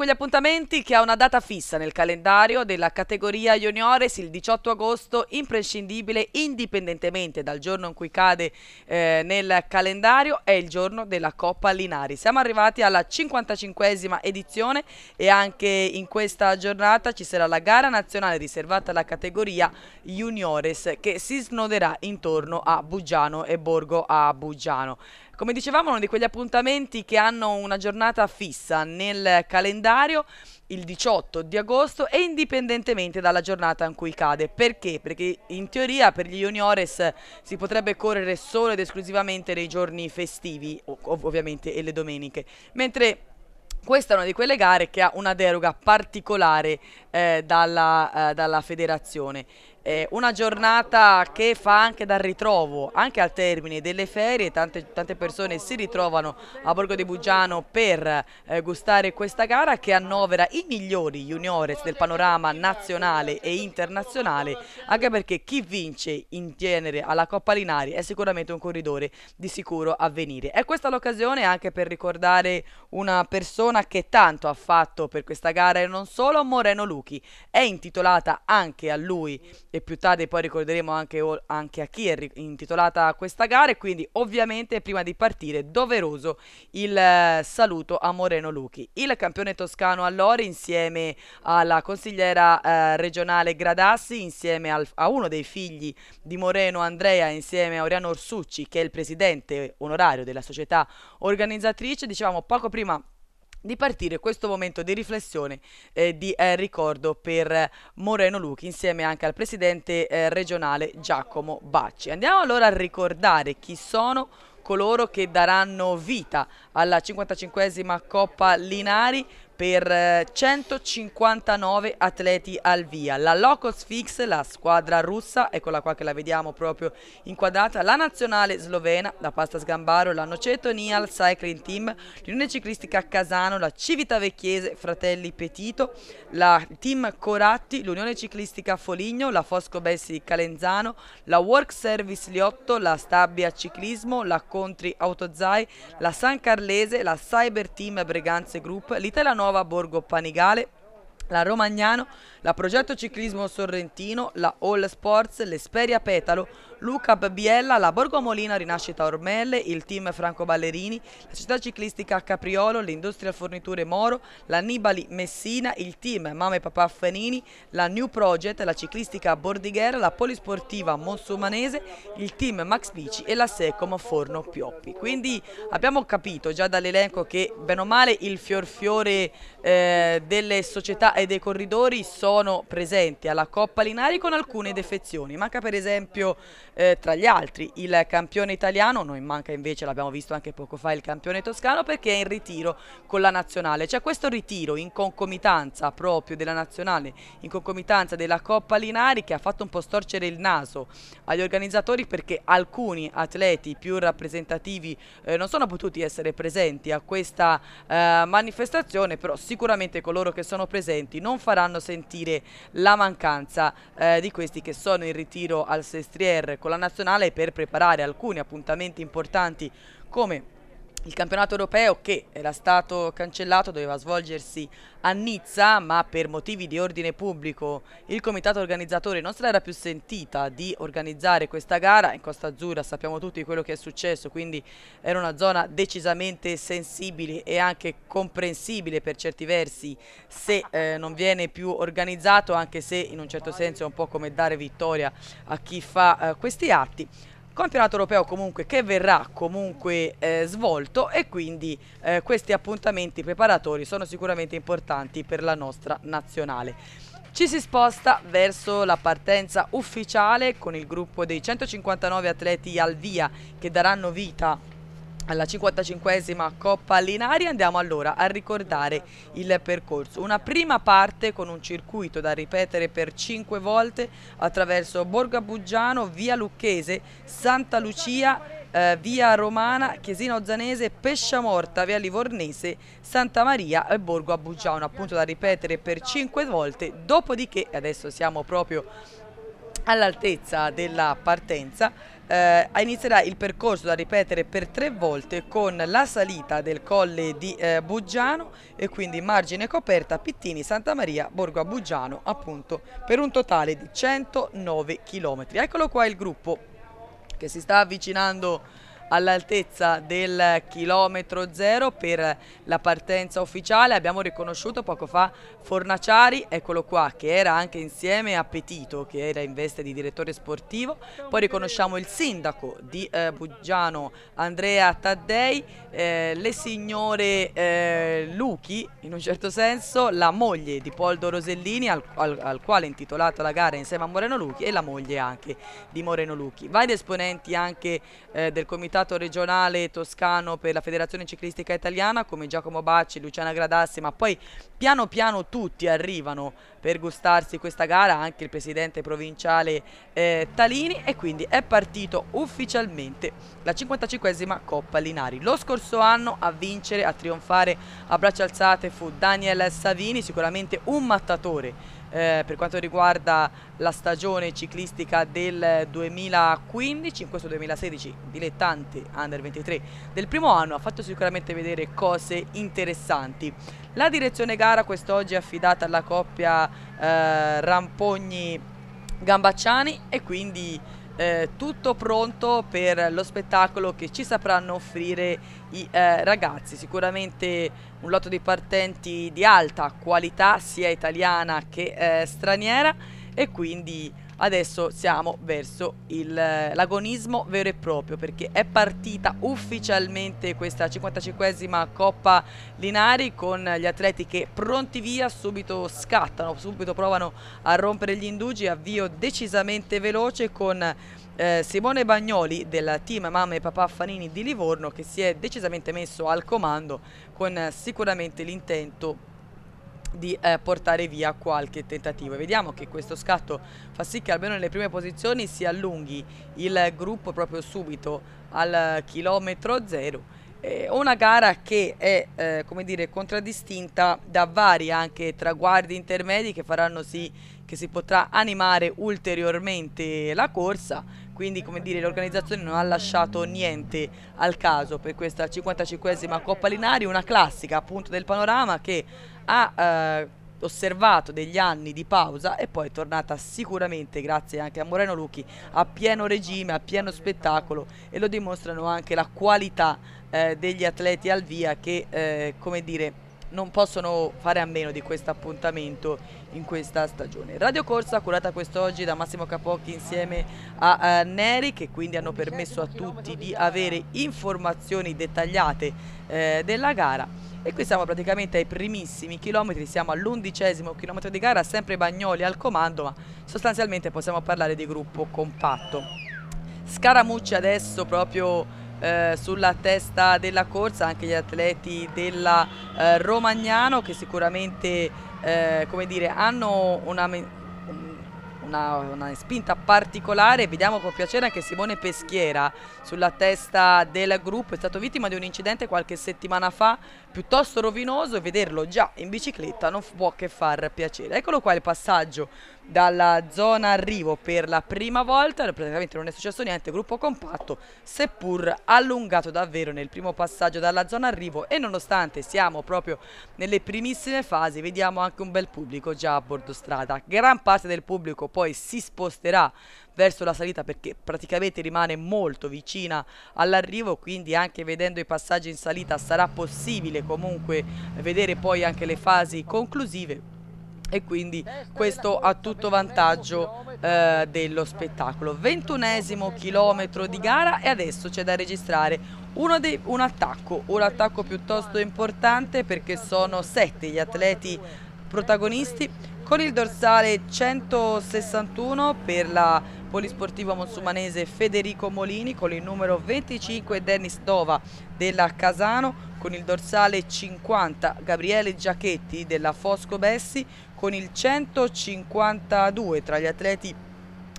quegli appuntamenti che ha una data fissa nel calendario della categoria juniores il 18 agosto, imprescindibile indipendentemente dal giorno in cui cade eh, nel calendario, è il giorno della Coppa Linari. Siamo arrivati alla 55esima edizione e anche in questa giornata ci sarà la gara nazionale riservata alla categoria juniores che si snoderà intorno a Bugiano e Borgo a Bugiano. Come dicevamo, uno di quegli appuntamenti che hanno una giornata fissa nel calendario il 18 di agosto e indipendentemente dalla giornata in cui cade. Perché? Perché in teoria per gli juniores si potrebbe correre solo ed esclusivamente nei giorni festivi, ov ovviamente, e le domeniche. Mentre questa è una di quelle gare che ha una deroga particolare eh, dalla, eh, dalla federazione. Eh, una giornata che fa anche dal ritrovo, anche al termine delle ferie, tante, tante persone si ritrovano a Borgo di Bugiano per eh, gustare questa gara che annovera i migliori juniores del panorama nazionale e internazionale, anche perché chi vince in genere alla Coppa Linari è sicuramente un corridore di sicuro avvenire. E questa l'occasione anche per ricordare una persona che tanto ha fatto per questa gara e non solo, Moreno Luchi. È intitolata anche a lui e più tardi poi ricorderemo anche, anche a chi è intitolata questa gara e quindi ovviamente prima di partire doveroso il eh, saluto a Moreno Luchi, il campione toscano allora insieme alla consigliera eh, regionale Gradassi, insieme al, a uno dei figli di Moreno Andrea, insieme a Oriano Orsucci che è il presidente onorario della società organizzatrice, dicevamo poco prima di partire questo momento di riflessione eh, di eh, ricordo per eh, Moreno Luchi insieme anche al presidente eh, regionale Giacomo Bacci. Andiamo allora a ricordare chi sono coloro che daranno vita alla 55esima Coppa Linari per 159 eh, atleti al via. La Locos Fix, la squadra russa, eccola qua che la vediamo proprio inquadrata, la nazionale slovena, la Pasta Sgambaro, la Noceto Nial Cycling Team, l'Unione Ciclistica Casano, la Civita Civitavecchiese, Fratelli Petito, la Team Coratti, l'Unione Ciclistica Foligno, la Fosco Bessi Calenzano, la Work Service Liotto, la Stabia Ciclismo, la Contri Autozai, la San Carlese, la Cyber Team Breganze Group, l'Italia Nuova Nova Borgo Panigale, la Romagnano, la Progetto Ciclismo Sorrentino, la All Sports, l'Esperia Petalo, Luca Biella, la Borgomolina Rinascita Ormelle, il team Franco Ballerini, la società ciclistica Capriolo, l'industria forniture Moro, l'Annibali Messina, il team Mame e Papà Fenini, la New Project, la ciclistica Bordighera, la polisportiva Monsumanese, il team Max Bici e la Secom Forno Pioppi. Quindi abbiamo capito già dall'elenco che bene o male il fiorfiore eh, delle società e dei corridori sono presenti alla Coppa Linari con alcune defezioni. Manca per esempio eh, tra gli altri il campione italiano, noi manca invece, l'abbiamo visto anche poco fa, il campione toscano perché è in ritiro con la nazionale. C'è questo ritiro in concomitanza proprio della nazionale, in concomitanza della Coppa Linari che ha fatto un po' storcere il naso agli organizzatori perché alcuni atleti più rappresentativi eh, non sono potuti essere presenti a questa eh, manifestazione, però sicuramente coloro che sono presenti non faranno sentire la mancanza eh, di questi che sono in ritiro al Sestriere con con la nazionale per preparare alcuni appuntamenti importanti come il campionato europeo che era stato cancellato doveva svolgersi a Nizza, ma per motivi di ordine pubblico il comitato organizzatore non se l'era più sentita di organizzare questa gara. In Costa Azzurra sappiamo tutti quello che è successo, quindi era una zona decisamente sensibile e anche comprensibile per certi versi se eh, non viene più organizzato, anche se in un certo senso è un po' come dare vittoria a chi fa eh, questi atti campionato europeo comunque che verrà comunque eh, svolto e quindi eh, questi appuntamenti preparatori sono sicuramente importanti per la nostra nazionale. Ci si sposta verso la partenza ufficiale con il gruppo dei 159 atleti al via che daranno vita alla 55esima Coppa Linari andiamo allora a ricordare il percorso. Una prima parte con un circuito da ripetere per 5 volte attraverso Borgo Abuggiano, Via Lucchese, Santa Lucia, eh, Via Romana, Chiesina Ozzanese, Pesciamorta, Via Livornese, Santa Maria e Borgo Abuggiano, appunto da ripetere per 5 volte, dopodiché, adesso siamo proprio all'altezza della partenza, eh, inizierà il percorso da ripetere per tre volte con la salita del colle di eh, Buggiano e quindi margine coperta Pittini, Santa Maria, Borgo a Buggiano appunto per un totale di 109 km. Eccolo qua il gruppo che si sta avvicinando all'altezza del chilometro zero per la partenza ufficiale. Abbiamo riconosciuto poco fa Fornaciari, eccolo qua, che era anche insieme a Petito, che era in veste di direttore sportivo. Poi riconosciamo il sindaco di eh, Buggiano, Andrea Taddei, eh, le signore eh, Luchi, in un certo senso, la moglie di Poldo Rosellini, al, al, al quale è intitolata la gara insieme a Moreno Luchi, e la moglie anche di Moreno Luchi. Vari esponenti anche eh, del comitato deputato regionale toscano per la Federazione Ciclistica Italiana come Giacomo Bacci, Luciana Gradassi, ma poi piano piano tutti arrivano per gustarsi questa gara, anche il presidente provinciale eh, Talini e quindi è partito ufficialmente la 55esima Coppa Linari. Lo scorso anno a vincere, a trionfare a braccia alzate fu Daniel Savini, sicuramente un mattatore eh, per quanto riguarda la stagione ciclistica del 2015, in questo 2016 dilettanti under 23 del primo anno ha fatto sicuramente vedere cose interessanti. La direzione gara quest'oggi è affidata alla coppia eh, Rampogni Gambacciani e quindi eh, tutto pronto per lo spettacolo che ci sapranno offrire i eh, ragazzi. Sicuramente un lotto di partenti di alta qualità sia italiana che eh, straniera e quindi adesso siamo verso eh, l'agonismo vero e proprio perché è partita ufficialmente questa 55esima Coppa Linari con gli atleti che pronti via subito scattano, subito provano a rompere gli indugi, avvio decisamente veloce con eh, Simone Bagnoli del team Mamma e Papà Fanini di Livorno che si è decisamente messo al comando con eh, sicuramente l'intento di eh, portare via qualche tentativo. vediamo che questo scatto fa sì che almeno nelle prime posizioni si allunghi il gruppo proprio subito al chilometro zero. Eh, una gara che è eh, come dire, contraddistinta da vari anche traguardi intermedi che faranno sì che si potrà animare ulteriormente la corsa quindi come dire, l'organizzazione non ha lasciato niente al caso per questa 55esima Coppa Linari, una classica appunto del panorama che ha eh, osservato degli anni di pausa e poi è tornata sicuramente, grazie anche a Moreno Lucchi, a pieno regime, a pieno spettacolo e lo dimostrano anche la qualità eh, degli atleti al via che, eh, come dire, non possono fare a meno di questo appuntamento in questa stagione. Radio Corsa curata quest'oggi da Massimo Capocchi insieme a eh, Neri che quindi hanno permesso a tutti di avere informazioni dettagliate eh, della gara e qui siamo praticamente ai primissimi chilometri, siamo all'undicesimo chilometro di gara, sempre Bagnoli al comando ma sostanzialmente possiamo parlare di gruppo compatto. Scaramucci adesso proprio eh, sulla testa della corsa anche gli atleti della eh, Romagnano che sicuramente eh, come dire, hanno una, una, una, spinta particolare. Vediamo con piacere anche Simone Peschiera sulla testa del gruppo. È stato vittima di un incidente qualche settimana fa, piuttosto rovinoso, e vederlo già in bicicletta non può che far piacere. Eccolo qua il passaggio dalla zona arrivo per la prima volta, praticamente non è successo niente, gruppo compatto, seppur allungato davvero nel primo passaggio dalla zona arrivo e nonostante siamo proprio nelle primissime fasi vediamo anche un bel pubblico già a bordo strada, gran parte del pubblico poi si sposterà verso la salita perché praticamente rimane molto vicina all'arrivo quindi anche vedendo i passaggi in salita sarà possibile comunque vedere poi anche le fasi conclusive e quindi questo a tutto vantaggio eh, dello spettacolo. Ventunesimo chilometro di gara e adesso c'è da registrare dei, un attacco, un attacco piuttosto importante perché sono sette gli atleti protagonisti con il dorsale 161 per la polisportivo monsumanese Federico Molini con il numero 25 Dennis Dova della Casano, con il dorsale 50 Gabriele Giachetti della Fosco Bessi, con il 152 tra gli atleti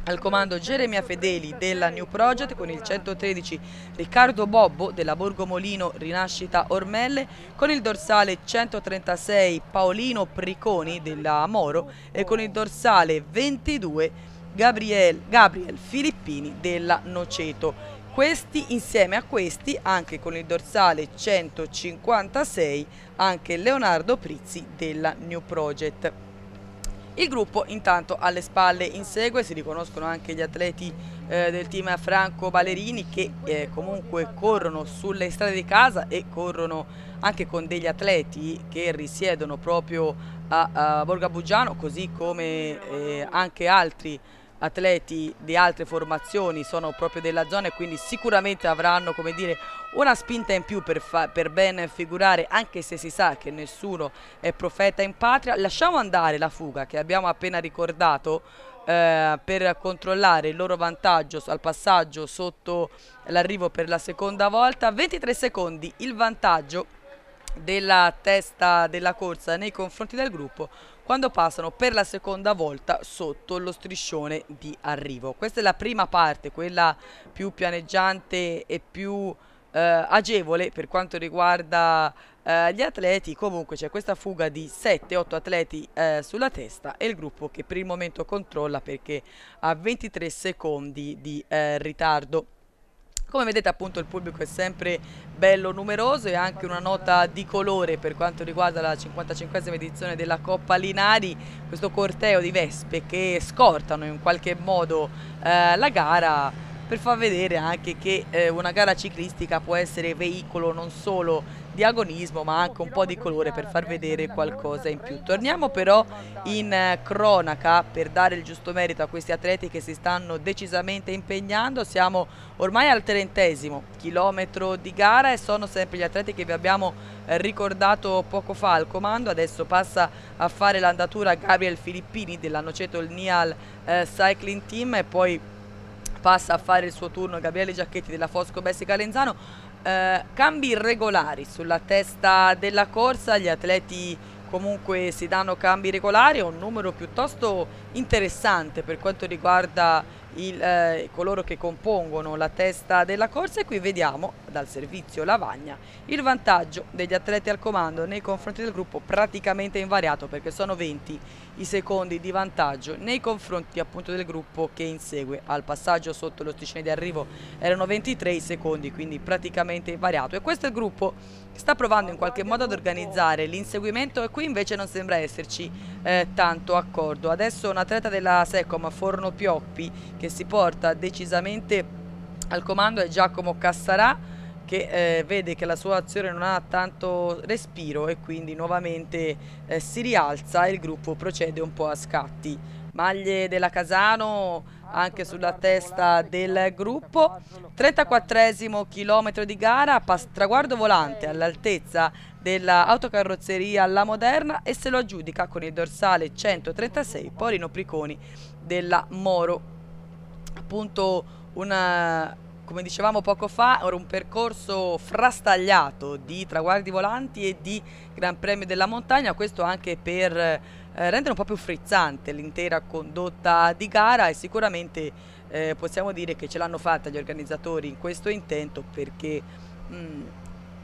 al comando Geremia Fedeli della New Project con il 113 Riccardo Bobbo della Borgo Molino Rinascita Ormelle con il dorsale 136 Paolino Priconi della Moro e con il dorsale 22 Gabriel, Gabriel Filippini della Noceto. Questi insieme a questi, anche con il dorsale 156, anche Leonardo Prizzi della New Project. Il gruppo intanto alle spalle insegue, si riconoscono anche gli atleti eh, del team Franco Ballerini che eh, comunque corrono sulle strade di casa e corrono anche con degli atleti che risiedono proprio a, a Borgabugiano così come eh, anche altri atleti di altre formazioni sono proprio della zona e quindi sicuramente avranno come dire, una spinta in più per, per, ben figurare anche se si sa che nessuno è profeta in patria. Lasciamo andare la fuga che abbiamo appena ricordato eh, per controllare il loro vantaggio al passaggio sotto l'arrivo per la seconda volta. 23 secondi il vantaggio della testa della corsa nei confronti del gruppo quando passano per la seconda volta sotto lo striscione di arrivo. Questa è la prima parte, quella più pianeggiante e più eh, agevole per quanto riguarda eh, gli atleti. Comunque c'è questa fuga di 7-8 atleti eh, sulla testa e il gruppo che per il momento controlla perché ha 23 secondi di eh, ritardo. Come vedete appunto il pubblico è sempre bello numeroso e anche una nota di colore per quanto riguarda la 55esima edizione della Coppa Linari, questo corteo di vespe che scortano in qualche modo eh, la gara per far vedere anche che eh, una gara ciclistica può essere veicolo non solo di agonismo ma anche un po' di colore per far vedere qualcosa in più. Torniamo però in eh, cronaca per dare il giusto merito a questi atleti che si stanno decisamente impegnando, siamo ormai al trentesimo chilometro di gara e sono sempre gli atleti che vi abbiamo eh, ricordato poco fa al comando, adesso passa a fare l'andatura Gabriel Filippini dell'Anoceto il Nial eh, Cycling Team e poi passa a fare il suo turno Gabriele Giacchetti della Fosco Bessi Calenzano eh, cambi regolari sulla testa della corsa, gli atleti comunque si danno cambi regolari, è un numero piuttosto interessante per quanto riguarda il, eh, coloro che compongono la testa della corsa e qui vediamo dal servizio lavagna il vantaggio degli atleti al comando nei confronti del gruppo praticamente invariato perché sono 20 i secondi di vantaggio nei confronti appunto del gruppo che insegue al passaggio sotto lo di arrivo erano 23 i secondi quindi praticamente invariato e questo è il gruppo sta provando in qualche modo ad organizzare l'inseguimento e qui invece non sembra esserci eh, tanto accordo. Adesso un atleta della Secom, Forno Pioppi, che si porta decisamente al comando è Giacomo Cassarà che eh, vede che la sua azione non ha tanto respiro e quindi nuovamente eh, si rialza e il gruppo procede un po' a scatti. Maglie della Casano anche sulla testa del gruppo. 34 chilometro di gara, traguardo volante all'altezza dell'autocarrozzeria La Moderna e se lo aggiudica con il dorsale 136 Porino Priconi della Moro. Appunto una, come dicevamo poco fa, era un percorso frastagliato di traguardi volanti e di Gran Premio della Montagna, questo anche per eh, rendono un po' più frizzante l'intera condotta di gara e sicuramente eh, possiamo dire che ce l'hanno fatta gli organizzatori in questo intento perché mh, mm,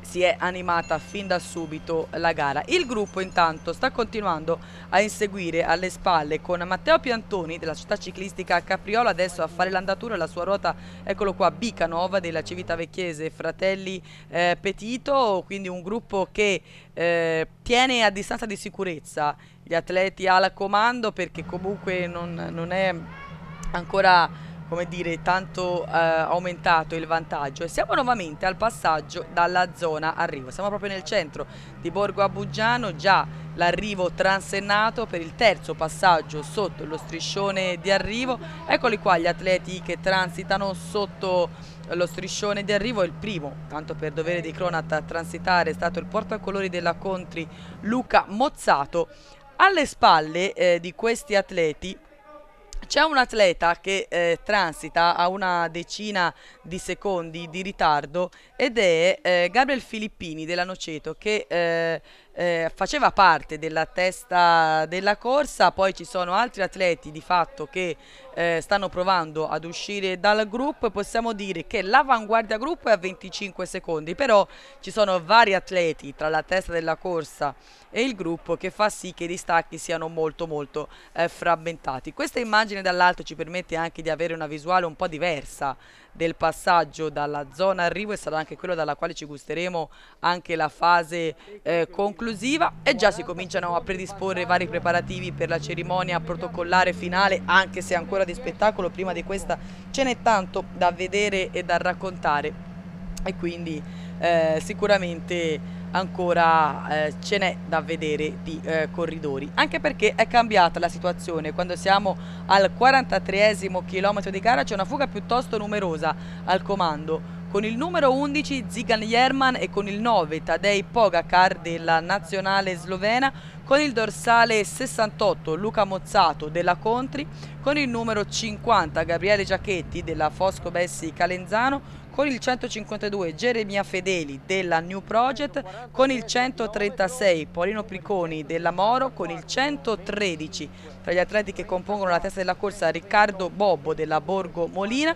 si è animata fin da subito la gara. Il gruppo intanto sta continuando a inseguire alle spalle con Matteo Piantoni della città ciclistica Capriola, adesso a fare l'andatura la sua ruota, eccolo qua, Bicanova della Civitavecchiese, Fratelli eh, Petito, quindi un gruppo che eh, tiene a distanza di sicurezza gli atleti alla comando perché comunque non, non è ancora come dire, tanto eh, aumentato il vantaggio e siamo nuovamente al passaggio dalla zona arrivo. Siamo proprio nel centro di Borgo Abugiano, già l'arrivo transennato per il terzo passaggio sotto lo striscione di arrivo. Eccoli qua gli atleti che transitano sotto lo striscione di arrivo il primo, tanto per dovere di Cronat a transitare, è stato il portacolori della Contri Luca Mozzato alle spalle eh, di questi atleti c'è un atleta che eh, transita a una decina di secondi di ritardo ed è eh, Gabriel Filippini della Noceto che eh, eh faceva parte della testa della corsa, poi ci sono altri atleti di fatto che eh, stanno provando ad uscire dal gruppo possiamo dire che l'avanguardia gruppo è a 25 secondi però ci sono vari atleti tra la testa della corsa e il gruppo che fa sì che i distacchi siano molto molto eh, frammentati questa immagine dall'alto ci permette anche di avere una visuale un po' diversa del passaggio dalla zona arrivo e sarà anche quello dalla quale ci gusteremo anche la fase eh, conclusiva e già si cominciano a predisporre vari preparativi per la cerimonia protocollare finale anche se ancora di spettacolo, prima di questa ce n'è tanto da vedere e da raccontare e quindi eh, sicuramente ancora eh, ce n'è da vedere di eh, corridori anche perché è cambiata la situazione quando siamo al 43esimo chilometro di gara c'è una fuga piuttosto numerosa al comando con il numero 11 Zigan Jerman e con il 9 Tadej Pogacar della nazionale slovena con il dorsale 68 Luca Mozzato della Contri, con il numero 50 Gabriele Giachetti della Fosco Bessi Calenzano, con il 152 Geremia Fedeli della New Project, con il 136 Paulino Priconi della Moro, con il 113 tra gli atleti che compongono la testa della corsa Riccardo Bobbo della Borgo Molina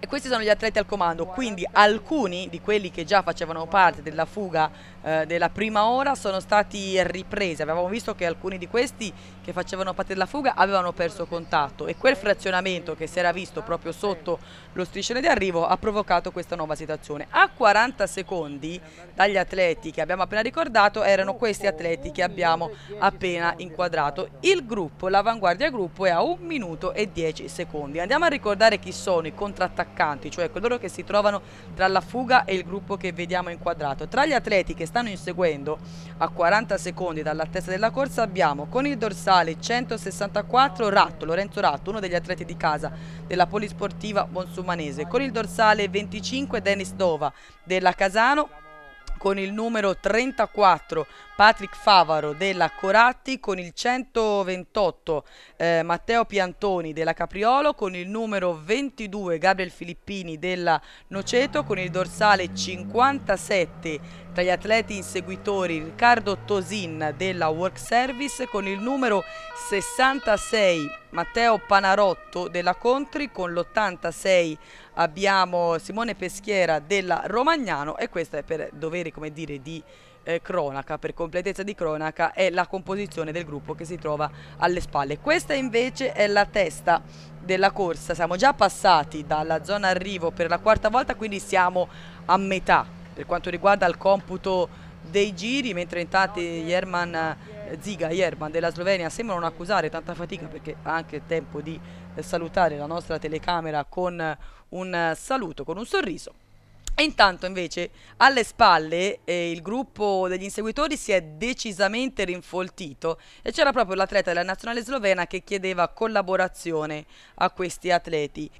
e questi sono gli atleti al comando, quindi alcuni di quelli che già facevano parte della fuga eh, della prima ora sono stati ripresi. Avevamo visto che alcuni di questi che facevano parte della fuga avevano perso contatto e quel frazionamento che si era visto proprio sotto lo striscione di arrivo ha provocato questa nuova situazione. A 40 secondi dagli atleti che abbiamo appena ricordato erano questi atleti che abbiamo appena inquadrato. Il gruppo, l'avanguardia gruppo è a 1 minuto e 10 secondi. Andiamo a ricordare chi sono i contrattaccanti, cioè coloro che si trovano tra la fuga e il gruppo che vediamo inquadrato. Tra gli atleti che stanno inseguendo a 40 secondi dalla testa della corsa abbiamo con il dorsale 164 Ratto, Lorenzo Ratto, uno degli atleti di casa della polisportiva Bonsumanese, con il dorsale 25 Denis Dova della Casano, con il numero 34 Patrick Favaro della Coratti, con il 128 eh, Matteo Piantoni della Capriolo, con il numero 22 Gabriel Filippini della Noceto, con il dorsale 57 tra gli atleti inseguitori Riccardo Tosin della Work Service con il numero 66, Matteo Panarotto della Contri con l'86, abbiamo Simone Peschiera della Romagnano e questa è per dovere come dire di eh, cronaca, per completezza di cronaca, è la composizione del gruppo che si trova alle spalle. Questa invece è la testa della corsa, siamo già passati dalla zona arrivo per la quarta volta, quindi siamo a metà per quanto riguarda il computo dei giri, mentre intanto Jerman, eh, Ziga Jerman della Slovenia sembrano accusare tanta fatica perché ha anche tempo di eh, salutare la nostra telecamera con eh, un saluto, con un sorriso. E intanto invece alle spalle eh, il gruppo degli inseguitori si è decisamente rinfoltito e c'era proprio l'atleta della nazionale slovena che chiedeva collaborazione a questi atleti.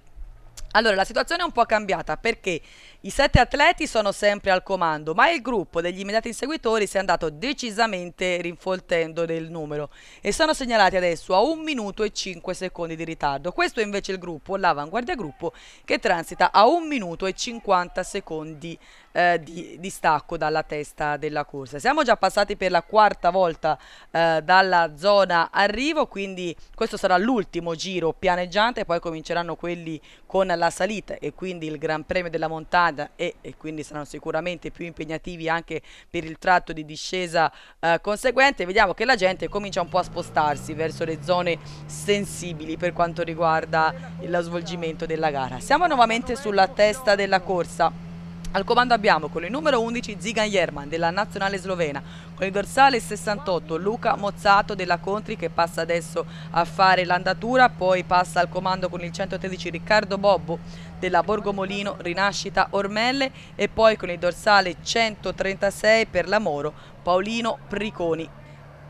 Allora, la situazione è un po' cambiata perché i sette atleti sono sempre al comando, ma il gruppo degli immediati inseguitori si è andato decisamente rinfoltendo nel numero e sono segnalati adesso a 1 minuto e 5 secondi di ritardo. Questo è invece il gruppo, l'avanguardia gruppo, che transita a 1 minuto e 50 secondi eh, di, di, stacco dalla testa della corsa. Siamo già passati per la quarta volta eh, dalla zona arrivo, quindi questo sarà l'ultimo giro pianeggiante, poi cominceranno quelli con la salita e quindi il Gran Premio della Montagna strada e, e, quindi saranno sicuramente più impegnativi anche per il tratto di discesa eh, conseguente, vediamo che la gente comincia un po' a spostarsi verso le zone sensibili per quanto riguarda lo svolgimento della gara. Siamo nuovamente sulla testa della corsa. Al comando abbiamo con il numero 11 Zigan Jerman della nazionale slovena, con il dorsale 68 Luca Mozzato della Contri che passa adesso a fare l'andatura, poi passa al comando con il 113 Riccardo Bobbo della Borgomolino Rinascita Ormelle e poi con il dorsale 136 per Lamoro Paolino Priconi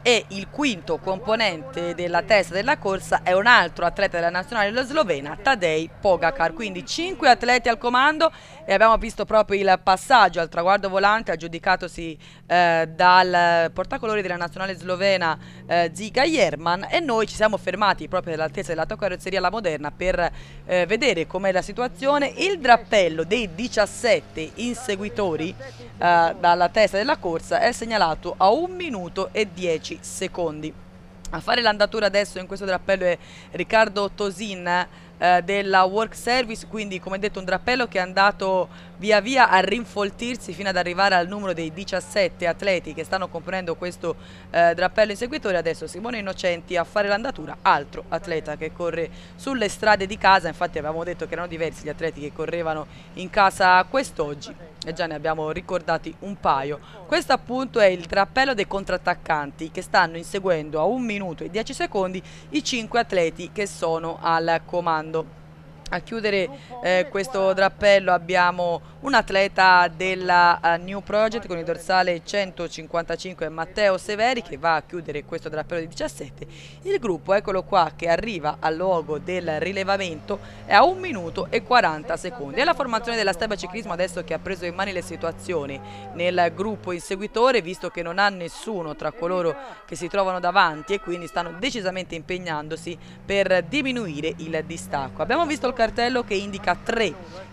e il quinto componente della testa della corsa è un altro atleta della nazionale della Slovena, Tadej Pogacar. Quindi 5 atleti al comando e abbiamo visto proprio il passaggio al traguardo volante aggiudicatosi eh, dal portacolori della nazionale slovena eh, Ziga Jerman e noi ci siamo fermati proprio all'altezza della tua carrozzeria La Moderna per eh, vedere com'è la situazione il drappello dei 17 inseguitori eh, dalla testa della corsa è segnalato a 1 minuto e 10 secondi a fare l'andatura adesso in questo drappello è Riccardo Tosin eh, della work service, quindi come detto un drappello che è andato via via a rinfoltirsi fino ad arrivare al numero dei 17 atleti che stanno componendo questo eh, drappello inseguitore. Adesso Simone Innocenti a fare l'andatura, altro atleta che corre sulle strade di casa, infatti avevamo detto che erano diversi gli atleti che correvano in casa quest'oggi e già ne abbiamo ricordati un paio. Questo appunto è il trappello dei contrattaccanti che stanno inseguendo a un minuto e 10 secondi i cinque atleti che sono al comando. A chiudere eh, questo drappello abbiamo un atleta della uh, New Project con il dorsale 155 Matteo Severi che va a chiudere questo drappello di 17. Il gruppo, eccolo qua, che arriva al luogo del rilevamento è a 1 minuto e 40 secondi. È la formazione della Steba Ciclismo adesso che ha preso in mani le situazioni nel gruppo inseguitore visto che non ha nessuno tra coloro che si trovano davanti e quindi stanno decisamente impegnandosi per diminuire il distacco. Abbiamo visto il cartello che indica tre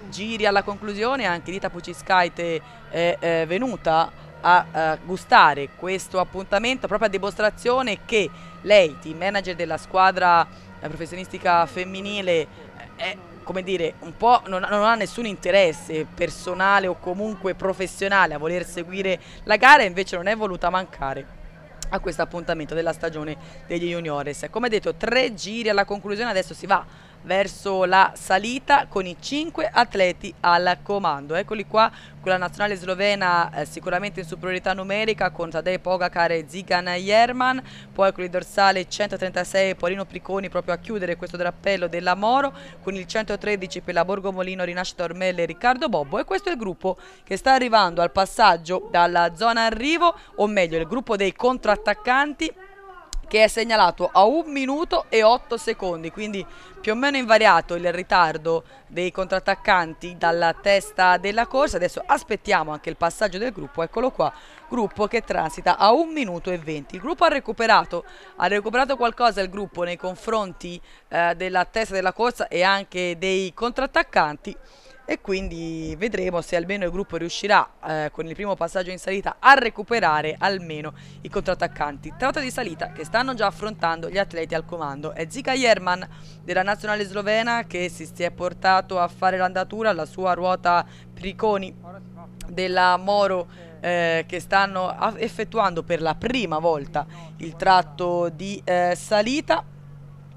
giri alla conclusione, anche Rita Puciscaite è, è eh, venuta a, a eh, gustare questo appuntamento, proprio a dimostrazione che lei, team manager della squadra eh, professionistica femminile, è come dire, un po' non, non, ha nessun interesse personale o comunque professionale a voler seguire la gara, invece non è voluta mancare a questo appuntamento della stagione degli juniores. Come detto, tre giri alla conclusione, adesso si va verso la salita con i cinque atleti al comando. Eccoli qua con la nazionale slovena eh, sicuramente in superiorità numerica con Tadej Pogacar e Zigan Jerman, poi con il dorsale 136 Paulino Priconi proprio a chiudere questo drappello della Moro, con il 113 per la Borgo Molino Rinascita Ormelle e Riccardo Bobbo e questo è il gruppo che sta arrivando al passaggio dalla zona arrivo, o meglio il gruppo dei contrattaccanti che è segnalato a 1 minuto e 8 secondi, quindi più o meno invariato il ritardo dei contrattaccanti dalla testa della corsa. Adesso aspettiamo anche il passaggio del gruppo, eccolo qua, gruppo che transita a 1 minuto e 20. Il gruppo ha recuperato, ha recuperato qualcosa il gruppo nei confronti eh, della testa della corsa e anche dei contrattaccanti e quindi vedremo se almeno il gruppo riuscirà eh, con il primo passaggio in salita a recuperare almeno i contrattaccanti. Tratta di salita che stanno già affrontando gli atleti al comando è Zika Jerman della nazionale slovena che si è portato a fare l'andatura alla sua ruota Priconi della Moro eh, che stanno effettuando per la prima volta il tratto di eh, salita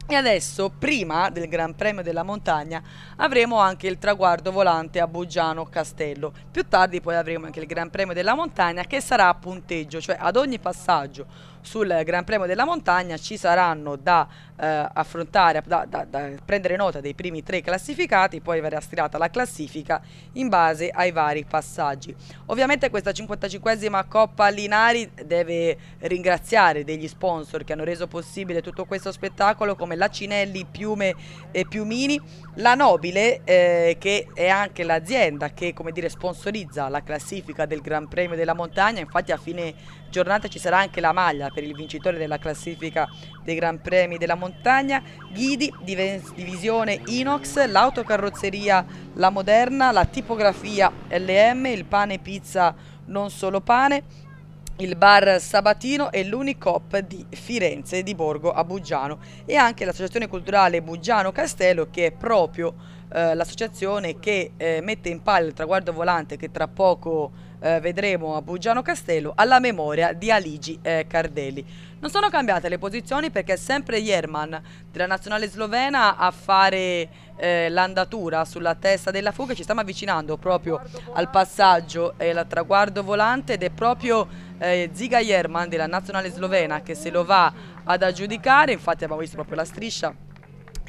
e adesso prima del Gran Premio della Montagna avremo anche il traguardo volante a Buggiano Castello. Più tardi poi avremo anche il Gran Premio della Montagna che sarà a punteggio, cioè ad ogni passaggio sul Gran Premio della Montagna ci saranno da eh, affrontare, da, da, da, prendere nota dei primi tre classificati, poi verrà stirata la classifica in base ai vari passaggi. Ovviamente questa 55esima Coppa Linari deve ringraziare degli sponsor che hanno reso possibile tutto questo spettacolo come la Cinelli, Piume e Piumini, la Nobile Mobile, eh, che è anche l'azienda che dire, sponsorizza la classifica del Gran Premio della Montagna, infatti a fine giornata ci sarà anche la maglia per il vincitore della classifica dei Gran Premi della Montagna, Ghidi, divisione Inox, l'autocarrozzeria La Moderna, la tipografia LM, il pane pizza non solo pane, il bar Sabatino e l'Unicop di Firenze di Borgo a Buggiano e anche l'associazione culturale Buggiano Castello che è proprio eh, l'associazione che eh, mette in palio il traguardo volante che tra poco eh, vedremo a Bugiano Castello alla memoria di Aligi eh, Cardelli. Non sono cambiate le posizioni perché è sempre Jerman della nazionale slovena a fare eh, l'andatura sulla testa della fuga, ci stiamo avvicinando proprio al passaggio e al traguardo volante ed è proprio Ziga Jerman della nazionale slovena che se lo va ad aggiudicare, infatti abbiamo visto proprio la striscia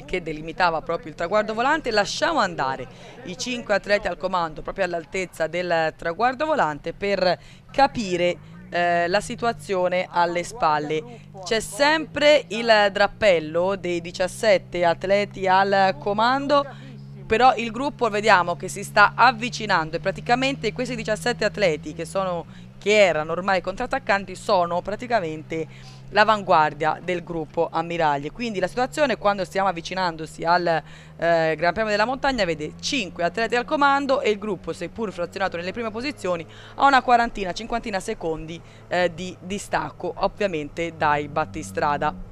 che delimitava proprio il traguardo volante, lasciamo andare i cinque atleti al comando proprio all'altezza del traguardo volante per capire eh, la situazione alle spalle. C'è sempre il drappello dei 17 atleti al comando, però il gruppo vediamo che si sta avvicinando e praticamente questi 17 atleti che sono che erano ormai contrattaccanti sono praticamente l'avanguardia del gruppo ammiragli. Quindi la situazione quando stiamo avvicinandosi al eh, Gran Premio della Montagna vede 5 atleti al comando e il gruppo, seppur frazionato nelle prime posizioni, ha una quarantina, cinquantina secondi eh, di distacco ovviamente dai battistrada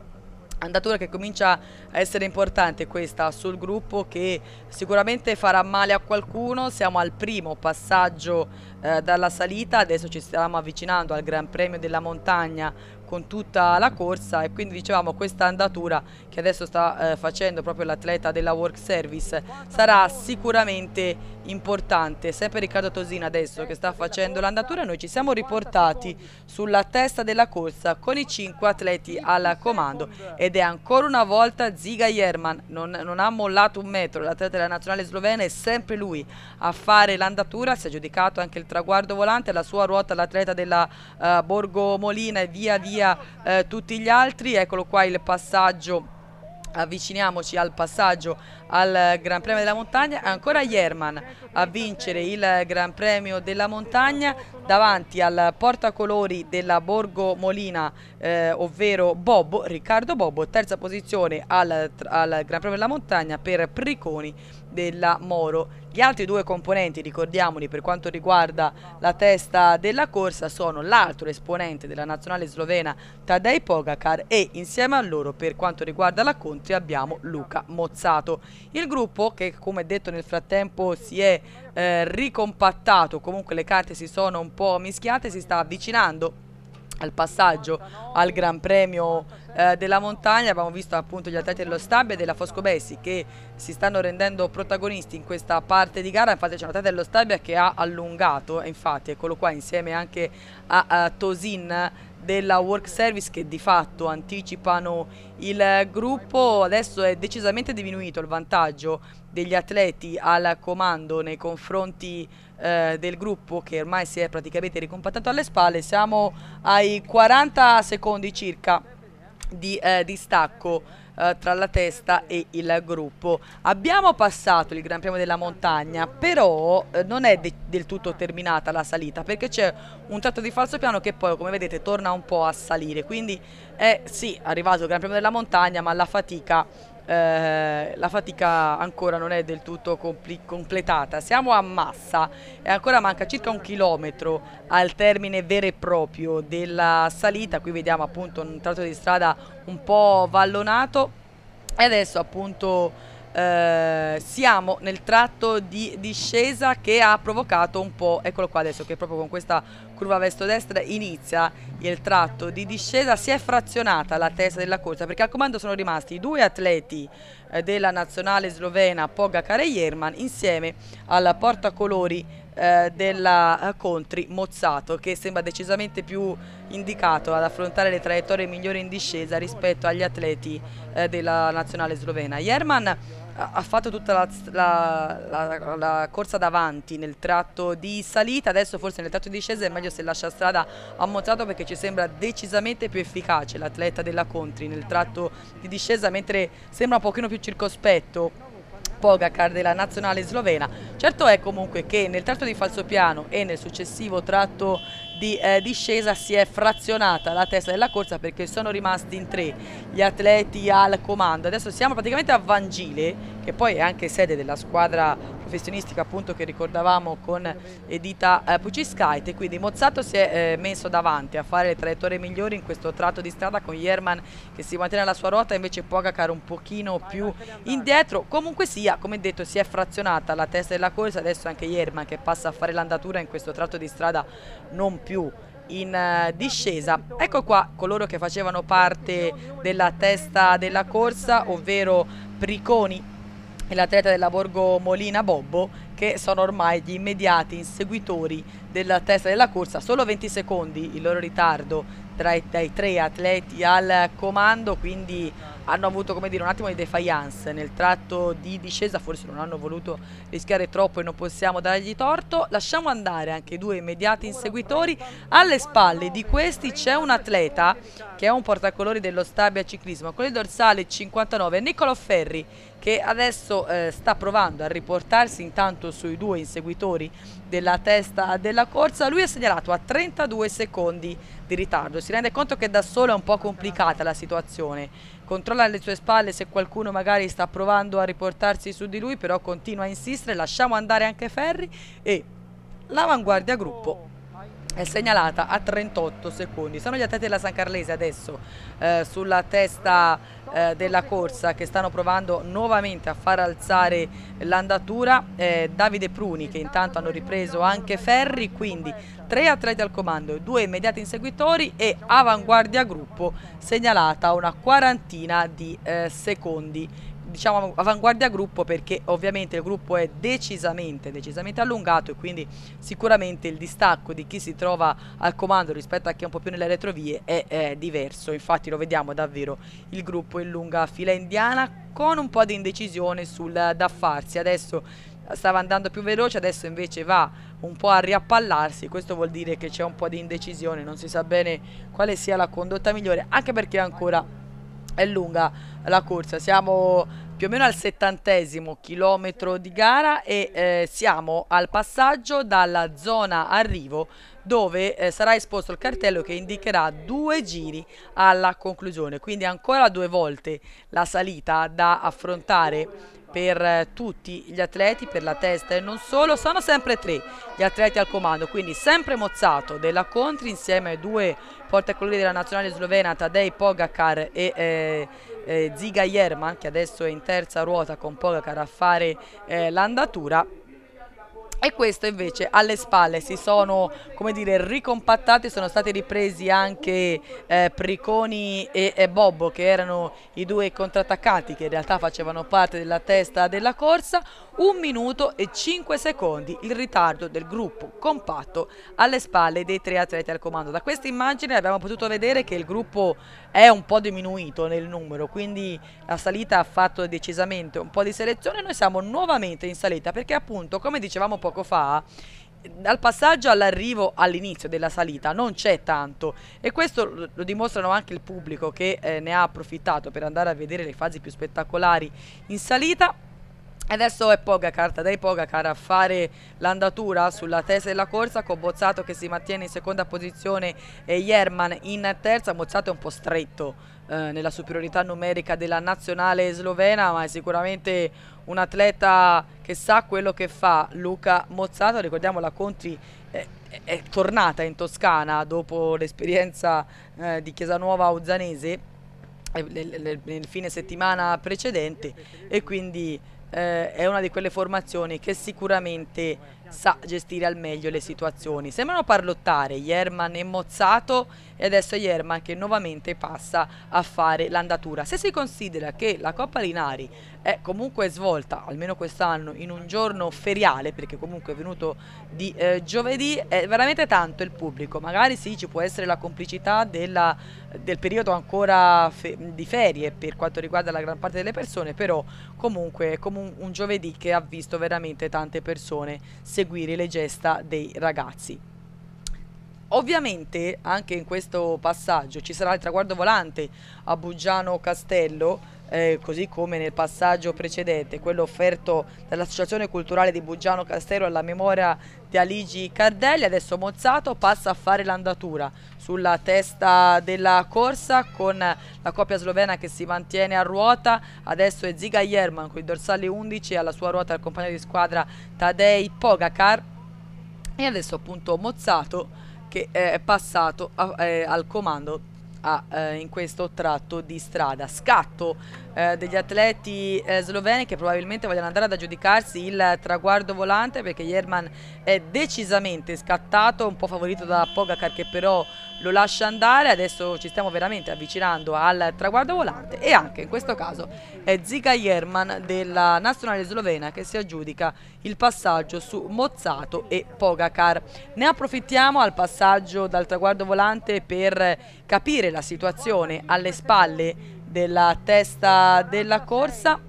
andatura che comincia a essere importante questa sul gruppo che sicuramente farà male a qualcuno siamo al primo passaggio eh, dalla salita adesso ci stiamo avvicinando al Gran Premio della Montagna con tutta la corsa e quindi dicevamo questa andatura che adesso sta eh, facendo proprio l'atleta della work service sarà sicuramente importante, sempre Riccardo Tosina adesso che sta facendo l'andatura, noi ci siamo riportati sulla testa della corsa con i cinque atleti al comando ed è ancora una volta Ziga Jerman, non, non ha mollato un metro, l'atleta della nazionale slovena è sempre lui a fare l'andatura, si è giudicato anche il traguardo volante, la sua ruota l'atleta della uh, eh, Borgo Molina e via via uh, tutti gli altri, eccolo qua il passaggio avviciniamoci al passaggio al Gran Premio della Montagna, ancora Jerman a vincere il Gran Premio della Montagna davanti al portacolori della Borgo Molina, eh, ovvero Bobbo, Riccardo Bobbo, terza posizione al, al Gran Premio della Montagna per Priconi della Moro. Gli altri due componenti, ricordiamoli, per quanto riguarda la testa della corsa, sono l'altro esponente della nazionale slovena Tadej Pogacar e insieme a loro per quanto riguarda la Conti abbiamo Luca Mozzato. Il gruppo che come detto nel frattempo si è eh, ricompattato, comunque le carte si sono un po' mischiate, si sta avvicinando al passaggio al Gran Premio eh, della Montagna. Abbiamo visto appunto gli atleti dello Stabia e della Foscobessi che si stanno rendendo protagonisti in questa parte di gara. Infatti c'è un atleta dello Stabia che ha allungato, infatti eccolo qua insieme anche a, a Tosin della work service che di fatto anticipano il gruppo, adesso è decisamente diminuito il vantaggio degli atleti al comando nei confronti eh, del gruppo che ormai si è praticamente ricompattato alle spalle, siamo ai 40 secondi circa di eh, distacco eh, tra la testa e il gruppo. Abbiamo passato il Gran Premio della Montagna, però eh, non è de del tutto terminata la salita perché c'è un tratto di falso piano che poi, come vedete, torna un po' a salire. Quindi eh, è sì, arrivato il Gran Premio della Montagna, ma la fatica eh, la fatica ancora non è del tutto completata. Siamo a Massa e ancora manca circa un chilometro al termine vero e proprio della salita. Qui vediamo appunto un tratto di strada un po' vallonato e adesso appunto eh, siamo nel tratto di discesa che ha provocato un po', eccolo qua adesso che proprio con questa curva verso-destra inizia il tratto di discesa, si è frazionata la testa della corsa perché al comando sono rimasti i due atleti eh, della nazionale slovena Pogacar e Jerman insieme al portacolori eh, della Contri eh, Mozzato che sembra decisamente più indicato ad affrontare le traiettorie migliori in discesa rispetto agli atleti eh, della nazionale slovena. Jerman ha fatto tutta la, la, la, la, corsa davanti nel tratto di salita, adesso forse nel tratto di discesa è meglio se lascia strada a Mozzato perché ci sembra decisamente più efficace l'atleta della Contri nel tratto di discesa mentre sembra un pochino più circospetto Pogacar della nazionale slovena. Certo è comunque che nel tratto di falso piano e nel successivo tratto di eh, discesa si è frazionata la testa della corsa perché sono rimasti in tre gli atleti al comando. Adesso siamo praticamente a Vangile, che poi è anche sede della squadra professionistica appunto che ricordavamo con Edita eh, Puciscaite, quindi Mozzato si è eh, messo davanti a fare le traiettorie migliori in questo tratto di strada con Jerman che si mantiene alla sua ruota invece Pogacar un pochino più indietro, comunque sia come detto si è frazionata la testa della corsa, adesso anche Jerman che passa a fare l'andatura in questo tratto di strada non più in eh, discesa. Ecco qua coloro che facevano parte della testa della corsa, ovvero Priconi e l'atleta della Borgo Molina Bobbo che sono ormai gli immediati inseguitori della testa della corsa, solo 20 secondi il loro ritardo tra i, dai tre atleti al comando, quindi hanno avuto dire, un attimo di defiance nel tratto di discesa, forse non hanno voluto rischiare troppo e non possiamo dargli torto, lasciamo andare anche i due immediati inseguitori, alle spalle di questi c'è un atleta che è un portacolori dello Stabia Ciclismo, con il dorsale 59 Niccolo Ferri che adesso eh, sta provando a riportarsi intanto sui due inseguitori della testa della corsa. Lui è segnalato a 32 secondi di ritardo. Si rende conto che da solo è un po' complicata la situazione. Controlla alle sue spalle se qualcuno magari sta provando a riportarsi su di lui, però continua a insistere. Lasciamo andare anche Ferri e l'avanguardia gruppo è segnalata a 38 secondi. Sono gli atleti della San Carlese adesso eh, sulla testa eh, della corsa che stanno provando nuovamente a far alzare l'andatura. Eh, Davide Pruni che intanto hanno ripreso anche Ferri, quindi tre atleti al comando, due immediati inseguitori e avanguardia gruppo segnalata a una quarantina di eh, secondi diciamo avanguardia gruppo perché ovviamente il gruppo è decisamente, decisamente allungato e quindi sicuramente il distacco di chi si trova al comando rispetto a chi è un po' più nelle retrovie è, è diverso, infatti lo vediamo davvero il gruppo in lunga fila indiana con un po' di indecisione sul da farsi, adesso stava andando più veloce, adesso invece va un po' a riappallarsi, questo vuol dire che c'è un po' di indecisione, non si sa bene quale sia la condotta migliore, anche perché ancora è lunga la corsa, siamo più o meno al settantesimo chilometro di gara e eh, siamo al passaggio dalla zona arrivo dove eh, sarà esposto il cartello che indicherà due giri alla conclusione, quindi ancora due volte la salita da affrontare per eh, tutti gli atleti, per la testa e non solo, sono sempre tre gli atleti al comando, quindi sempre Mozzato della Contri insieme ai due porta colori della nazionale slovena Tadej Pogacar e eh, eh, Ziga Jerman che adesso è in terza ruota con Pogacar a fare eh, l'andatura e questo invece alle spalle si sono come dire, ricompattati, sono stati ripresi anche eh, Priconi e, e, Bobbo che erano i due contrattaccati che in realtà facevano parte della testa della corsa. Un minuto e cinque secondi il ritardo del gruppo compatto alle spalle dei tre atleti al comando. Da questa immagine abbiamo potuto vedere che il gruppo è un po' diminuito nel numero, quindi la salita ha fatto decisamente un po' di selezione, noi siamo nuovamente in salita perché appunto, come dicevamo poco fa, dal passaggio all'arrivo all'inizio della salita non c'è tanto e questo lo dimostrano anche il pubblico che eh, ne ha approfittato per andare a vedere le fasi più spettacolari in salita Adesso è Pogacar, dai Pogacar a fare l'andatura sulla testa della corsa con Bozzato che si mantiene in seconda posizione e Jerman in terza. Bozzato è un po' stretto eh, nella superiorità numerica della nazionale slovena ma è sicuramente un atleta che sa quello che fa Luca Mozzato. Ricordiamo la Conti eh, è, è tornata in Toscana dopo l'esperienza eh, di Chiesanuova Uzzanese eh, nel fine settimana precedente e quindi eh, è una di quelle formazioni che sicuramente sa gestire al meglio le situazioni. Sembrano parlottare Jerman e Mozzato e adesso Jerman che nuovamente passa a fare l'andatura. Se si considera che la Coppa Linari è comunque svolta, almeno quest'anno, in un giorno feriale, perché comunque è venuto di eh, giovedì, è veramente tanto il pubblico. Magari sì, ci può essere la complicità della, del periodo ancora fe di ferie per quanto riguarda la gran parte delle persone, però comunque, comunque un, un giovedì che ha visto veramente tante persone seguire le gesta dei ragazzi. Ovviamente anche in questo passaggio ci sarà il traguardo volante a Buggiano Castello, eh, così come nel passaggio precedente, quello offerto dall'Associazione Culturale di Buggiano Castello alla memoria di Aligi Cardelli, adesso Mozzato passa a fare l'andatura sulla testa della corsa con la coppia slovena che si mantiene a ruota. Adesso è Ziga Jerman con i dorsali 11 e alla sua ruota il compagno di squadra Tadei Pogacar. E adesso appunto Mozzato che eh, è passato a, eh, al comando a, eh, in questo tratto di strada. Scatto eh, degli atleti eh, sloveni che probabilmente vogliono andare ad aggiudicarsi il traguardo volante perché Jerman è decisamente scattato, un po' favorito da Pogacar che però lo lascia andare, adesso ci stiamo veramente avvicinando al traguardo volante e anche in questo caso è Zika Jerman della nazionale slovena che si aggiudica il passaggio su Mozzato e Pogacar. Ne approfittiamo al passaggio dal traguardo volante per capire la situazione alle spalle della testa della corsa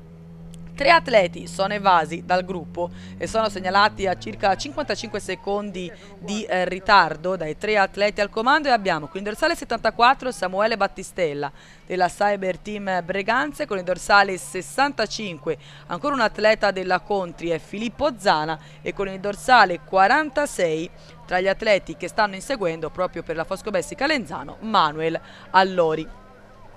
Tre atleti sono evasi dal gruppo e sono segnalati a circa 55 secondi di eh, ritardo dai tre atleti al comando e abbiamo con il dorsale 74 Samuele Battistella della Cyber Team Breganze con il dorsale 65 ancora un atleta della Contri è Filippo Zana e con il dorsale 46 tra gli atleti che stanno inseguendo proprio per la Foscobessi Calenzano Manuel Allori.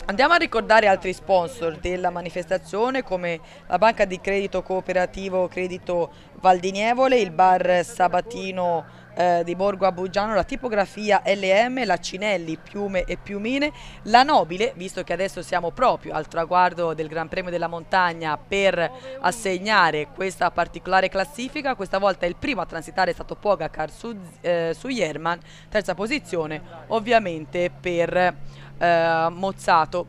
Andiamo a ricordare altri sponsor della manifestazione come la banca di credito cooperativo Credito Valdinievole, il bar Sabatino eh, di Borgo Abugiano, la tipografia LM, la Cinelli, Piume e Piumine, la Nobile, visto che adesso siamo proprio al traguardo del Gran Premio della Montagna per assegnare questa particolare classifica, questa volta il primo a transitare è stato Pogacar su, eh, su Jerman, terza posizione ovviamente per eh, mozzato.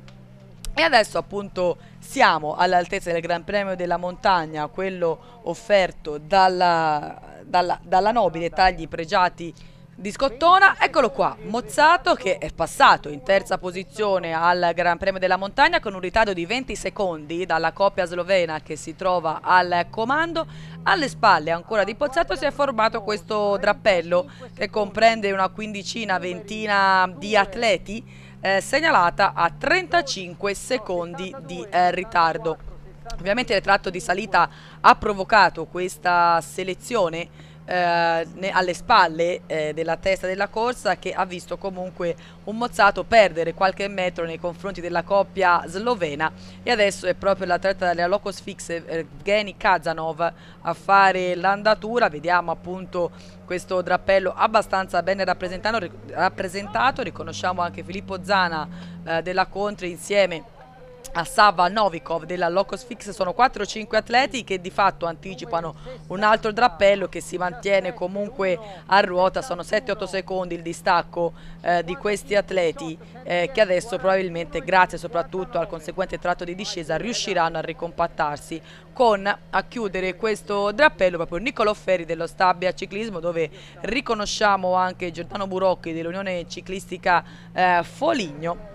E adesso appunto siamo all'altezza del Gran Premio della Montagna, quello offerto dalla, dalla, dalla Nobile, tagli pregiati di Scottona, eccolo qua, Mozzato che è passato in terza posizione al Gran Premio della Montagna con un ritardo di 20 secondi dalla coppia slovena che si trova al comando, alle spalle ancora di Pozzato si è formato questo drappello che comprende una quindicina, ventina di atleti eh, segnalata a 35 secondi di eh, ritardo. Ovviamente il tratto di salita ha provocato questa selezione eh, alle spalle eh, della testa della corsa che ha visto comunque un Mozzato perdere qualche metro nei confronti della coppia slovena e adesso è proprio l'atleta della Locos Fix eh, Evgeny Kazanov a fare l'andatura, vediamo appunto questo drappello abbastanza bene rappresentato, riconosciamo anche Filippo Zana eh, della Contri insieme a a Sava Novikov della Locos Fix sono 4 5 atleti che di fatto anticipano un altro drappello che si mantiene comunque a ruota, sono 7-8 secondi il distacco eh, di questi atleti eh, che adesso probabilmente grazie soprattutto al conseguente tratto di discesa riusciranno a ricompattarsi con a chiudere questo drappello proprio Niccolo Ferri dello Stabia Ciclismo dove riconosciamo anche Giordano Burocchi dell'Unione Ciclistica eh, Foligno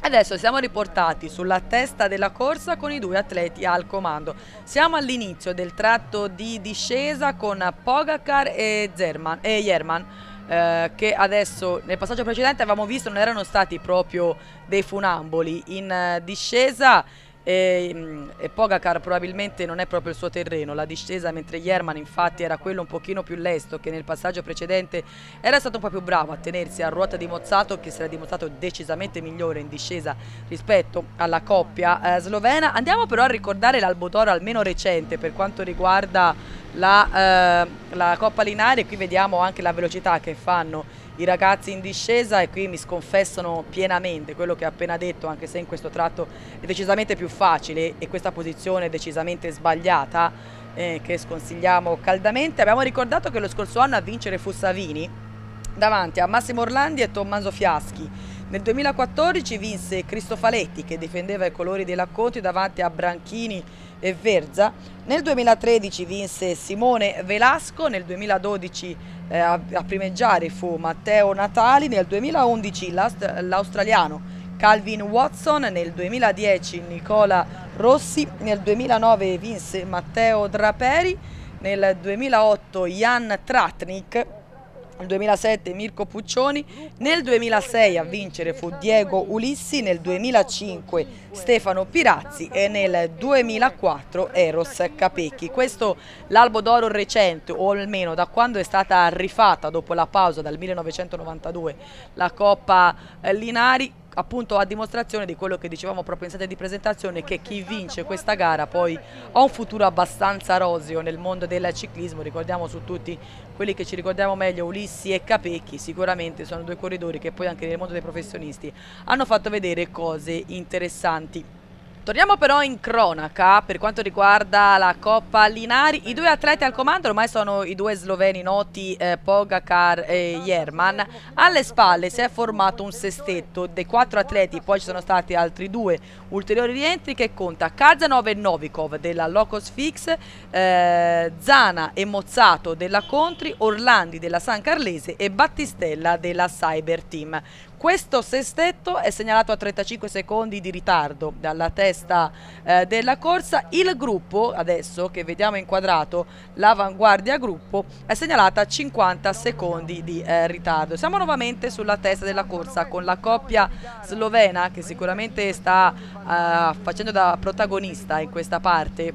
Adesso siamo riportati sulla testa della corsa con i due atleti al comando. Siamo all'inizio del tratto di discesa con Pogacar e, Zerman, e Jerman. Eh, che adesso nel passaggio precedente avevamo visto non erano stati proprio dei funamboli in eh, discesa e, mm, e Pogacar probabilmente non è proprio il suo terreno, la discesa mentre Jerman infatti era quello un pochino più lesto che nel passaggio precedente era stato un po' più bravo a tenersi a ruota di Mozzato che si era dimostrato decisamente migliore in discesa rispetto alla coppia eh, slovena. Andiamo però a ricordare l'Albotoro almeno recente per quanto riguarda la, eh, la Coppa Linare, qui vediamo anche la velocità che fanno i ragazzi in discesa e qui mi sconfessano pienamente quello che ho appena detto, anche se in questo tratto è decisamente più facile e questa posizione è decisamente sbagliata eh, che sconsigliamo caldamente. Abbiamo ricordato che lo scorso anno a vincere fu Savini davanti a Massimo Orlandi e Tommaso Fiaschi. Nel 2014 vinse Cristofaletti che difendeva i colori dei Lacconti davanti a Branchini e Verza. Nel 2013 vinse Simone Velasco, nel 2012 eh, a primeggiare fu Matteo Natali, nel 2011 l'australiano Calvin Watson, nel 2010 Nicola Rossi, nel 2009 vinse Matteo Draperi, nel 2008 Jan Tratnik nel 2007 Mirko Puccioni, nel 2006 a vincere fu Diego Ulissi, nel 2005 Stefano Pirazzi e nel 2004 Eros Capecchi. Questo l'albo d'oro recente o almeno da quando è stata rifatta dopo la pausa dal 1992 la Coppa Linari appunto a dimostrazione di quello che dicevamo proprio in sede di presentazione che chi vince questa gara poi ha un futuro abbastanza roseo nel mondo del ciclismo, ricordiamo su tutti quelli che ci ricordiamo meglio Ulissi e Capecchi, sicuramente sono due corridori che poi anche nel mondo dei professionisti hanno fatto vedere cose interessanti. Torniamo però in cronaca per quanto riguarda la Coppa Linari. I due atleti al comando ormai sono i due sloveni noti eh, Pogacar e Jerman. Alle spalle si è formato un sestetto dei quattro atleti, poi ci sono stati altri due ulteriori rientri che conta Kazanov e Novikov della Locos Fix, eh, Zana e Mozzato della Contri, Orlandi della San Carlese e Battistella della Cyber Team. Questo sestetto è segnalato a 35 secondi di ritardo dalla testa eh, della corsa. Il gruppo, adesso che vediamo inquadrato, l'avanguardia gruppo, è segnalata a 50 secondi di eh, ritardo. Siamo nuovamente sulla testa della corsa con la coppia slovena che sicuramente sta eh, facendo da protagonista in questa parte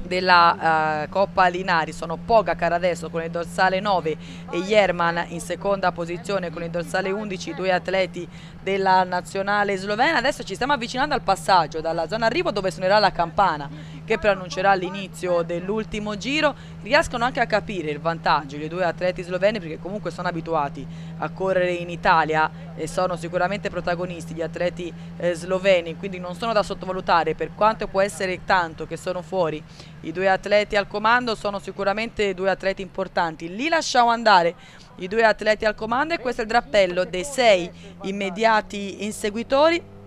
della eh, Coppa Linari. Sono Pogacar adesso con il dorsale 9 e Jerman in seconda posizione con il dorsale 11, 2 a 3 atleti della nazionale slovena. Adesso ci stiamo avvicinando al passaggio dalla zona arrivo dove suonerà la campana che preannuncerà l'inizio dell'ultimo giro. Riescono anche a capire il vantaggio dei due atleti sloveni perché comunque sono abituati a correre in Italia e sono sicuramente protagonisti gli atleti eh, sloveni, quindi non sono da sottovalutare per quanto può essere tanto che sono fuori i due atleti al comando, sono sicuramente due atleti importanti. Li lasciamo andare i due atleti al comando e questo è il drappello dei sei immediati inseguitori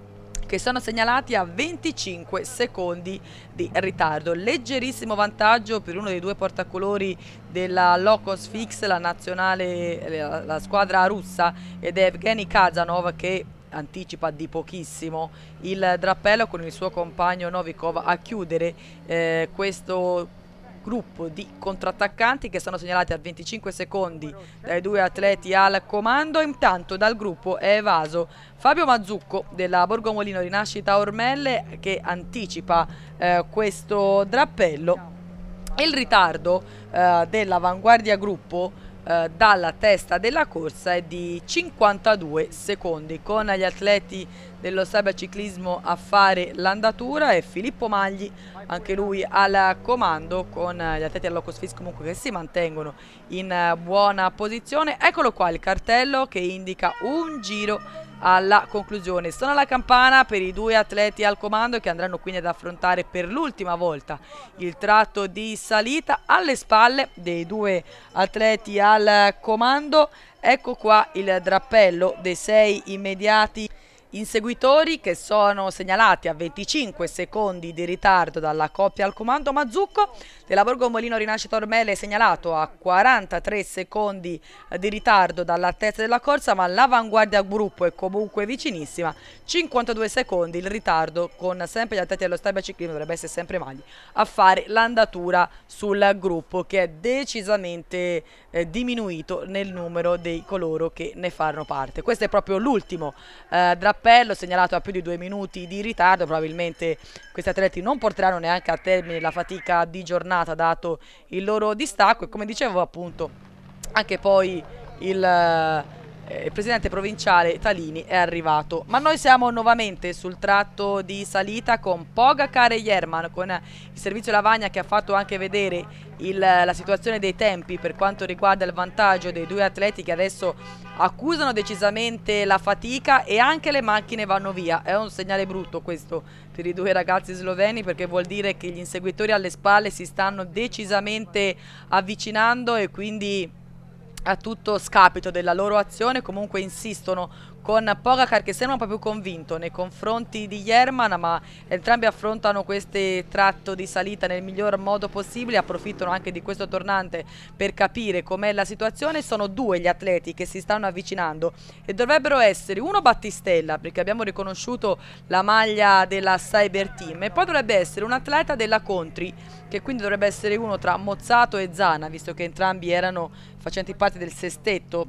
che sono segnalati a 25 secondi di ritardo. Leggerissimo vantaggio per uno dei due portacolori della Locos Fix, la, nazionale, eh, la squadra russa ed è Evgeny Kazanov che anticipa di pochissimo il drappello con il suo compagno Novikov a chiudere eh, questo gruppo di contrattaccanti che sono segnalati a 25 secondi dai due atleti al comando. Intanto dal gruppo è evaso Fabio Mazzucco della Borgomolino Rinascita Ormelle che anticipa eh, questo drappello. Il ritardo eh, dell'avanguardia gruppo eh, dalla testa della corsa è di 52 secondi con gli atleti dello cyberciclismo a fare l'andatura e Filippo Magli anche lui al comando con gli atleti al Locos Fis comunque che si mantengono in eh, buona posizione eccolo qua il cartello che indica un giro alla conclusione. Sono la campana per i due atleti al comando che andranno quindi ad affrontare per l'ultima volta il tratto di salita alle spalle dei due atleti al comando. Ecco qua il drappello dei sei immediati inseguitori che sono segnalati a 25 secondi di ritardo dalla coppia al comando Mazzucco, della Borgomolino Rinascita Ormele è segnalato a 43 secondi eh, di ritardo dall'altezza della corsa, ma l'avanguardia gruppo è comunque vicinissima, 52 secondi il ritardo con sempre gli atleti dello stabile ciclino dovrebbe essere sempre Magli, a fare l'andatura sul gruppo che è decisamente eh, diminuito nel numero di coloro che ne fanno parte. Questo è proprio l'ultimo eh, drappello appello segnalato a più di due minuti di ritardo, probabilmente questi atleti non porteranno neanche a termine la fatica di giornata dato il loro distacco e come dicevo appunto anche poi il eh, il presidente provinciale Talini è arrivato. Ma noi siamo nuovamente sul tratto di salita con Pogacar e Jerman, con il servizio Lavagna che ha fatto anche vedere il, la situazione dei tempi per quanto riguarda il vantaggio dei due atleti che adesso accusano decisamente la fatica e anche le macchine vanno via. È un segnale brutto questo per i due ragazzi sloveni perché vuol dire che gli inseguitori alle spalle si stanno decisamente avvicinando e quindi a tutto scapito della loro azione comunque insistono con Pogacar che sembra un po' più convinto nei confronti di Jerman ma entrambi affrontano questo tratto di salita nel miglior modo possibile approfittano anche di questo tornante per capire com'è la situazione sono due gli atleti che si stanno avvicinando e dovrebbero essere uno Battistella perché abbiamo riconosciuto la maglia della Cyber Team e poi dovrebbe essere un atleta della Contri che quindi dovrebbe essere uno tra Mozzato e Zana visto che entrambi erano facenti parte del sestetto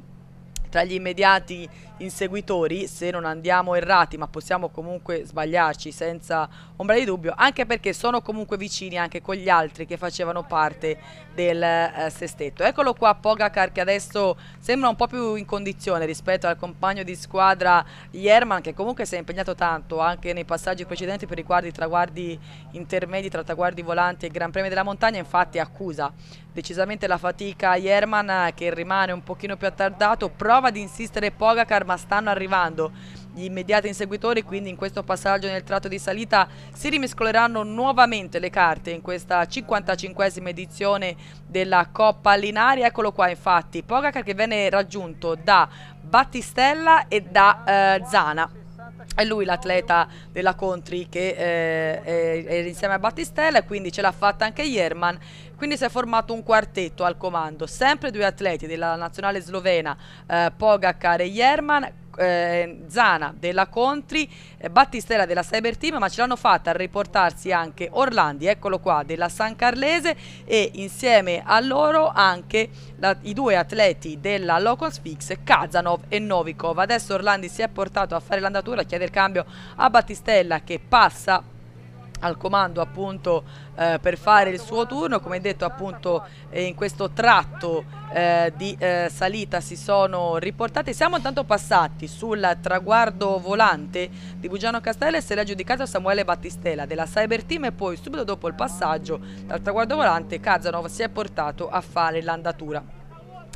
tra gli immediati inseguitori, se non andiamo errati, ma possiamo comunque sbagliarci senza ombra di dubbio, anche perché sono comunque vicini anche con gli altri che facevano parte del eh, sestetto. Eccolo qua Pogacar che adesso sembra un po' più in condizione rispetto al compagno di squadra Jerman che comunque si è impegnato tanto anche nei passaggi precedenti per riguardi traguardi intermedi tra traguardi volanti e Gran Premio della Montagna, infatti accusa decisamente la fatica a Jerman eh, che rimane un pochino più attardato, prova ad insistere Pogacar ma stanno arrivando gli immediati inseguitori, quindi in questo passaggio nel tratto di salita si rimescoleranno nuovamente le carte in questa 55esima edizione della Coppa Linari. Eccolo qua infatti, Pogacar che viene raggiunto da Battistella e da eh, Zana. È lui l'atleta della Contri che eh, è, è insieme a Battistella e quindi ce l'ha fatta anche Jerman quindi si è formato un quartetto al comando, sempre due atleti della nazionale slovena eh, Pogacar e Jerman, eh, Zana della Contri, eh, Battistella della Cyber Team, ma ce l'hanno fatta a riportarsi anche Orlandi, eccolo qua, della San Carlese e insieme a loro anche la, i due atleti della Locals Fix, Kazanov e Novikov. Adesso Orlandi si è portato a fare l'andatura, chiede il cambio a Battistella che passa al comando appunto eh, per fare il suo turno come detto appunto eh, in questo tratto eh, di eh, salita si sono riportati siamo intanto passati sul traguardo volante di Bugiano Castello e se l'ha giudicato Samuele Battistella della Cyber Team e poi subito dopo il passaggio dal traguardo volante Kazanov si è portato a fare l'andatura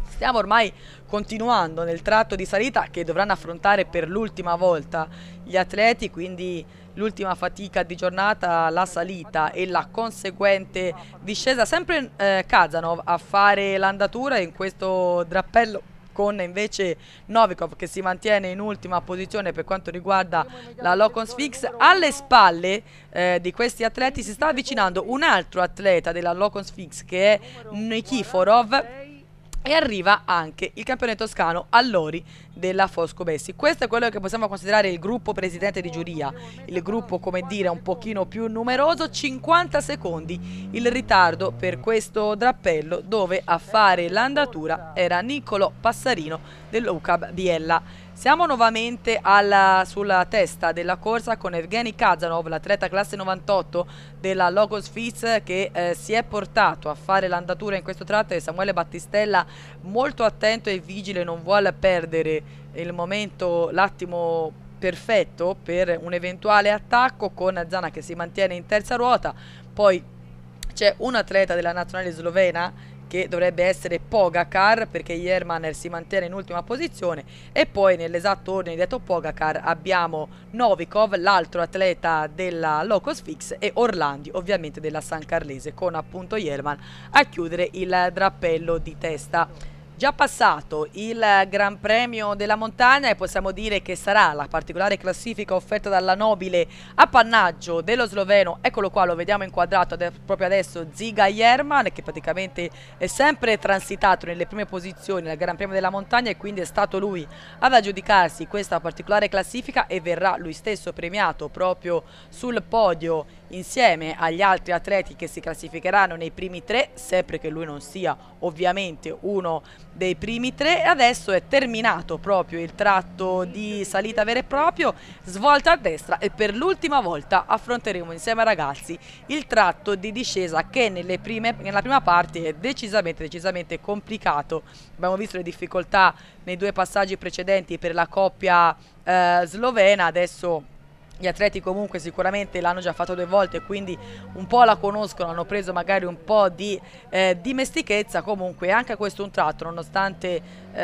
stiamo ormai continuando nel tratto di salita che dovranno affrontare per l'ultima volta gli atleti quindi l'ultima fatica di giornata, la salita e la conseguente discesa. Sempre eh, Kazanov a fare l'andatura in questo drappello con invece Novikov che si mantiene in ultima posizione per quanto riguarda la Locons Fix. Alle spalle eh, di questi atleti si sta avvicinando un altro atleta della Locons Fix che è Nikiforov e arriva anche il campione toscano Allori della Fosco Bessi. Questo è quello che possiamo considerare il gruppo presidente di giuria, il gruppo come dire un pochino più numeroso, 50 secondi il ritardo per questo drappello dove a fare l'andatura era Niccolo Passarino dell'UCAB Biella. Siamo nuovamente alla, sulla testa della corsa con Evgeny Kazanov, l'atleta classe 98 della Logos Fizz che eh, si è portato a fare l'andatura in questo tratto e Samuele Battistella molto attento e vigile, non vuole perdere il momento, l'attimo perfetto per un eventuale attacco con Zana che si mantiene in terza ruota, poi c'è un atleta della nazionale slovena che dovrebbe essere Pogacar perché Jermaner si mantiene in ultima posizione e poi nell'esatto ordine detto Pogacar abbiamo Novikov, l'altro atleta della Locos Fix e Orlandi ovviamente della San Carlese con appunto Jerman a chiudere il drappello di testa. Già passato il Gran Premio della Montagna e possiamo dire che sarà la particolare classifica offerta dalla nobile appannaggio dello sloveno. Eccolo qua, lo vediamo inquadrato proprio adesso Ziga Jerman che praticamente è sempre transitato nelle prime posizioni al Gran Premio della Montagna e quindi è stato lui ad aggiudicarsi questa particolare classifica e verrà lui stesso premiato proprio sul podio insieme agli altri atleti che si classificheranno nei primi tre, sempre che lui non sia ovviamente uno dei primi tre. E Adesso è terminato proprio il tratto di salita vero e proprio, svolta a destra e per l'ultima volta affronteremo insieme ai ragazzi il tratto di discesa che prime, nella prima parte è decisamente, decisamente complicato. Abbiamo visto le difficoltà nei due passaggi precedenti per la coppia eh, slovena, adesso gli atleti comunque sicuramente l'hanno già fatto due volte quindi un po' la conoscono, hanno preso magari un po' di eh, dimestichezza comunque anche questo è un tratto nonostante eh,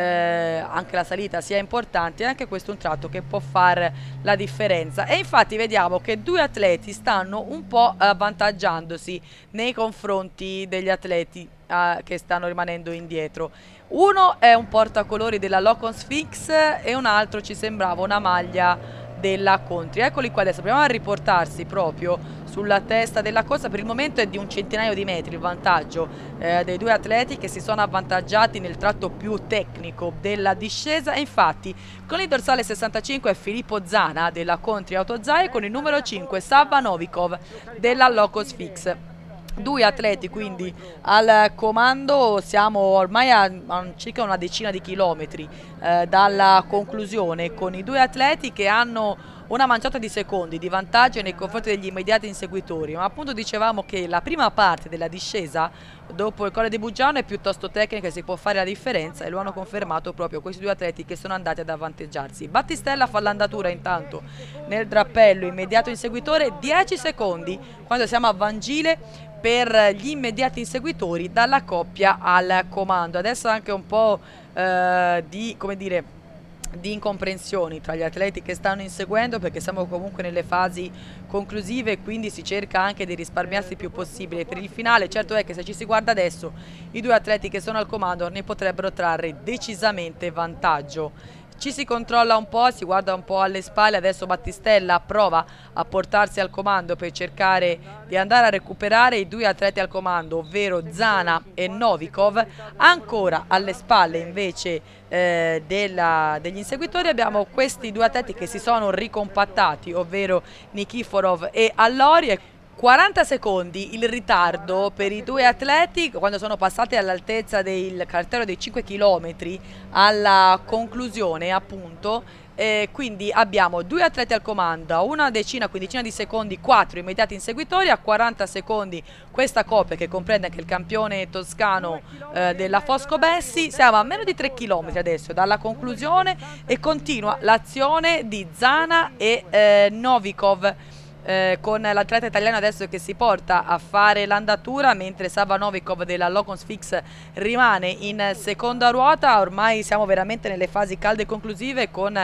anche la salita sia importante anche questo è un tratto che può fare la differenza e infatti vediamo che due atleti stanno un po' avvantaggiandosi nei confronti degli atleti eh, che stanno rimanendo indietro uno è un portacolori della Locon Sphinx e un altro ci sembrava una maglia della Contri. Eccoli qua adesso, proviamo a riportarsi proprio sulla testa della corsa, per il momento è di un centinaio di metri il vantaggio eh, dei due atleti che si sono avvantaggiati nel tratto più tecnico della discesa e infatti con il dorsale 65 è Filippo Zana della Contri Autozai e con il numero 5 Sava Novikov della Locos Fix due atleti quindi al comando, siamo ormai a, a circa una decina di chilometri eh, dalla conclusione con i due atleti che hanno una manciata di secondi di vantaggio nei confronti degli immediati inseguitori, ma appunto dicevamo che la prima parte della discesa dopo il Colle di Bugiano è piuttosto tecnica e si può fare la differenza e lo hanno confermato proprio questi due atleti che sono andati ad avvanteggiarsi. Battistella fa l'andatura intanto nel drappello immediato inseguitore 10 secondi quando siamo a Vangile per gli immediati inseguitori dalla coppia al comando. Adesso anche un po' eh, di, come dire, di incomprensioni tra gli atleti che stanno inseguendo perché siamo comunque nelle fasi conclusive e quindi si cerca anche di risparmiarsi il più possibile per il finale certo è che se ci si guarda adesso i due atleti che sono al comando ne potrebbero trarre decisamente vantaggio ci si controlla un po', si guarda un po' alle spalle, adesso Battistella prova a portarsi al comando per cercare di andare a recuperare i due atleti al comando, ovvero Zana e Novikov. Ancora alle spalle invece eh, della, degli inseguitori abbiamo questi due atleti che si sono ricompattati, ovvero Nikiforov e Allori. 40 secondi il ritardo per i due atleti quando sono passati all'altezza del cartello dei 5 km alla conclusione appunto eh, quindi abbiamo due atleti al comando, una decina, quindicina di secondi, quattro immediati inseguitori a 40 secondi questa coppia che comprende anche il campione toscano eh, della Fosco Bessi, siamo a meno di 3 km adesso dalla conclusione e continua l'azione di Zana e eh, Novikov eh, con l'atleta italiano adesso che si porta a fare l'andatura mentre Sava Novikov della Fix rimane in seconda ruota ormai siamo veramente nelle fasi calde conclusive con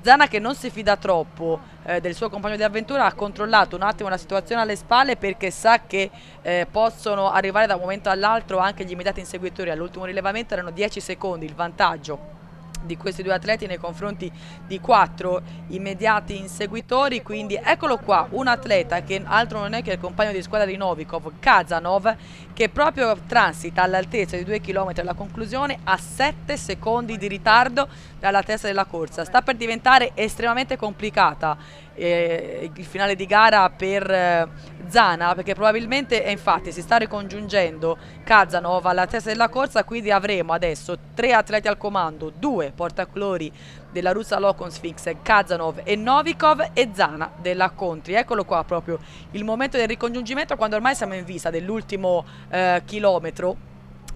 Zana che non si fida troppo eh, del suo compagno di avventura ha controllato un attimo la situazione alle spalle perché sa che eh, possono arrivare da un momento all'altro anche gli immediati inseguitori all'ultimo rilevamento erano 10 secondi il vantaggio di questi due atleti nei confronti di quattro immediati inseguitori quindi eccolo qua un atleta che altro non è che il compagno di squadra di Novikov Kazanov che proprio transita all'altezza di 2 km alla conclusione a 7 secondi di ritardo dalla testa della corsa. Sta per diventare estremamente complicata eh, il finale di gara per eh, Zana perché probabilmente eh, infatti si sta ricongiungendo Kazanov alla testa della corsa quindi avremo adesso tre atleti al comando, due portaclori della Russa Locon Sphinx, Kazanov e Novikov e Zana della Contri. Eccolo qua proprio il momento del ricongiungimento quando ormai siamo in vista dell'ultimo eh, chilometro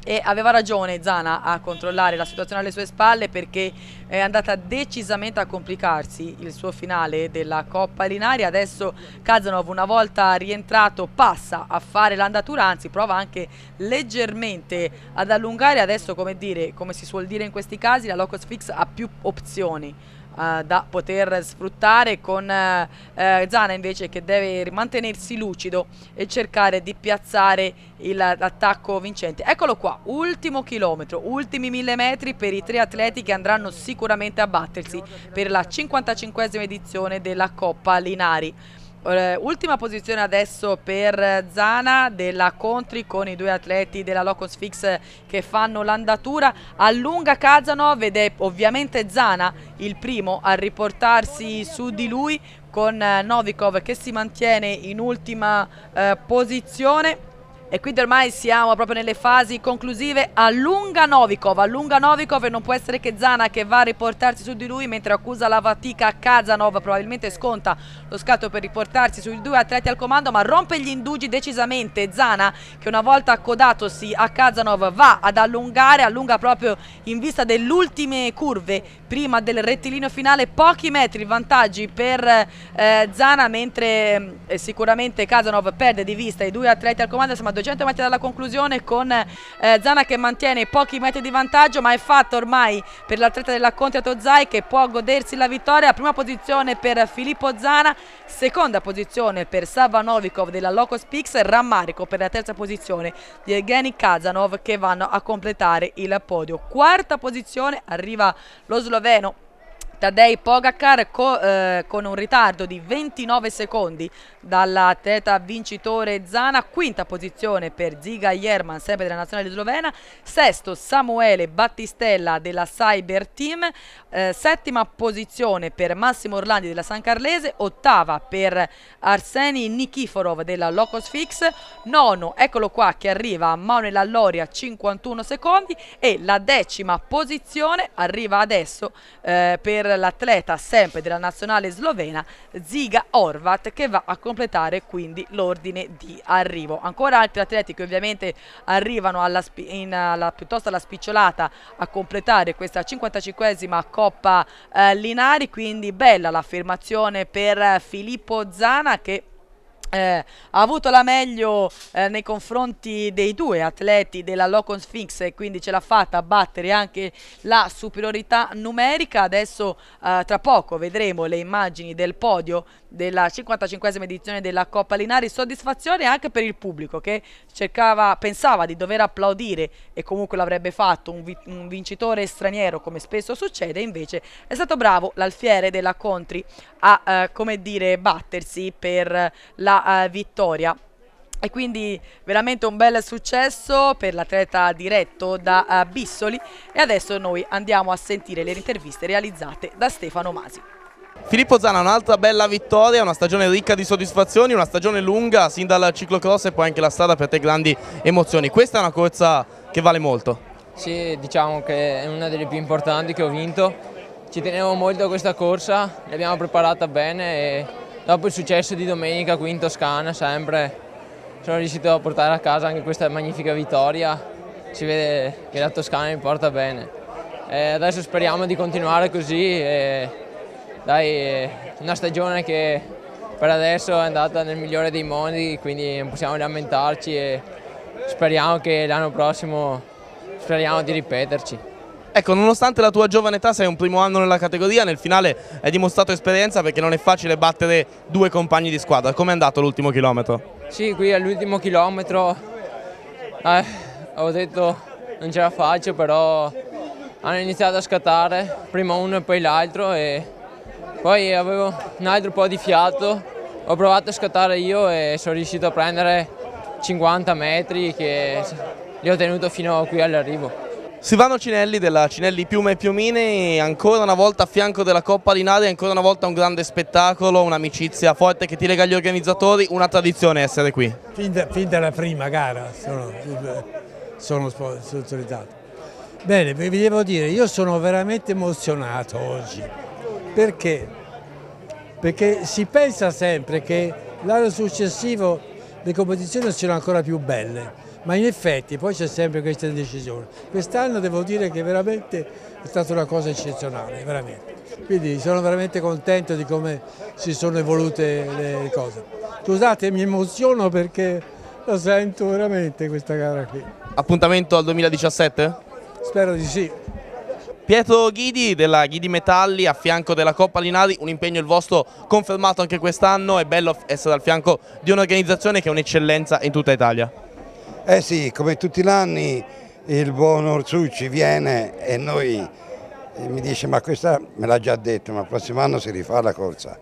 e aveva ragione Zana a controllare la situazione alle sue spalle perché è andata decisamente a complicarsi il suo finale della Coppa Linaria. Adesso Kazanov una volta rientrato passa a fare l'andatura, anzi prova anche leggermente ad allungare. Adesso come, dire, come si suol dire in questi casi la Locos Fix ha più opzioni uh, da poter sfruttare con uh, Zana invece che deve mantenersi lucido e cercare di piazzare l'attacco vincente. Eccolo qua, ultimo chilometro, ultimi mille metri per i tre atleti che andranno sicuramente a battersi per la 55esima edizione della Coppa Linari. Eh, ultima posizione adesso per Zana della Contri con i due atleti della Locos Fix che fanno l'andatura. Allunga Kazanov ed è ovviamente Zana il primo a riportarsi su di lui con eh, Novikov che si mantiene in ultima eh, posizione e quindi ormai siamo proprio nelle fasi conclusive allunga Novikov allunga Novikov e non può essere che Zana che va a riportarsi su di lui mentre accusa la fatica Kazanov probabilmente sconta lo scatto per riportarsi sui due atleti al comando ma rompe gli indugi decisamente Zana che una volta accodatosi a Kazanov va ad allungare allunga proprio in vista delle ultime curve prima del rettilineo finale pochi metri vantaggi per eh, Zana mentre eh, sicuramente Kazanov perde di vista i due atleti al comando siamo a 200 metri dalla conclusione con eh, Zana che mantiene pochi metri di vantaggio ma è fatto ormai per l'atleta della Conte Tozai che può godersi la vittoria prima posizione per Filippo Zana seconda posizione per Sava Novikov della Locos Pix rammarico per la terza posizione di Evgeny Kazanov che vanno a completare il podio quarta posizione arriva lo sloveno Aveno Tadej Pogacar co, eh, con un ritardo di 29 secondi dalla dall'atleta vincitore Zana, quinta posizione per Ziga Jerman, sempre della nazionale slovena, sesto Samuele Battistella della Cyber Team, eh, settima posizione per Massimo Orlandi della San Carlese, ottava per Arseni Nikiforov della Locos Fix, nono, eccolo qua che arriva Manuel Alloria 51 secondi e la decima posizione arriva adesso eh, per dall'atleta sempre della nazionale slovena Ziga Horvat che va a completare quindi l'ordine di arrivo. Ancora altri atleti che ovviamente arrivano alla, in, alla, piuttosto alla spicciolata a completare questa 55esima Coppa eh, Linari, quindi bella l'affermazione per Filippo Zana che eh, ha avuto la meglio eh, nei confronti dei due atleti della Locon Sphinx e quindi ce l'ha fatta a battere anche la superiorità numerica. Adesso eh, tra poco vedremo le immagini del podio della 55esima edizione della Coppa Linari, soddisfazione anche per il pubblico che cercava, pensava di dover applaudire e comunque l'avrebbe fatto un, vi un, vincitore straniero come spesso succede, invece è stato bravo l'alfiere della Contri a eh, come dire, battersi per la eh, vittoria. E quindi veramente un bel successo per l'atleta diretto da eh, Bissoli e adesso noi andiamo a sentire le interviste realizzate da Stefano Masi. Filippo Zana, un'altra bella vittoria, una stagione ricca di soddisfazioni, una stagione lunga sin dal ciclocross e poi anche la strada per te grandi emozioni. Questa è una corsa che vale molto. Sì, diciamo che è una delle più importanti che ho vinto. Ci tenevo molto a questa corsa, l'abbiamo preparata bene e dopo il successo di domenica qui in Toscana sempre sono riuscito a portare a casa anche questa magnifica vittoria. Si vede che la Toscana mi porta bene. E adesso speriamo di continuare così dai, una stagione che per adesso è andata nel migliore dei mondi, quindi non possiamo lamentarci e speriamo che l'anno prossimo speriamo di ripeterci. Ecco, nonostante la tua giovane età sei un primo anno nella categoria, nel finale hai dimostrato esperienza perché non è facile battere due compagni di squadra. Come è andato l'ultimo chilometro? Sì, qui all'ultimo chilometro eh, ho detto non ce la faccio, però hanno iniziato a scattare prima uno e poi l'altro e poi avevo un altro po' di fiato, ho provato a scattare io e sono riuscito a prendere 50 metri che li ho tenuto fino qui all'arrivo. Silvano Cinelli della Cinelli Piume e Piumini, ancora una volta a fianco della Coppa di Linaria, ancora una volta un grande spettacolo, un'amicizia forte che ti lega agli organizzatori, una tradizione essere qui. Fin, da, fin dalla prima gara sono, sono sponsorizzato. Bene, vi devo dire, io sono veramente emozionato oggi. Perché? Perché si pensa sempre che l'anno successivo le competizioni siano ancora più belle, ma in effetti poi c'è sempre questa indecisione. Quest'anno devo dire che veramente è stata una cosa eccezionale, veramente. Quindi sono veramente contento di come si sono evolute le cose. Scusate, mi emoziono perché la sento veramente questa gara qui. Appuntamento al 2017? Spero di sì. Pietro Ghidi della Ghidi Metalli a fianco della Coppa Linari, un impegno il vostro confermato anche quest'anno, è bello essere al fianco di un'organizzazione che è un'eccellenza in tutta Italia. Eh sì, come tutti gli anni il buon Orsucci viene e noi e eh, mi dice ma questa me l'ha già detto, ma il prossimo anno si rifà la corsa.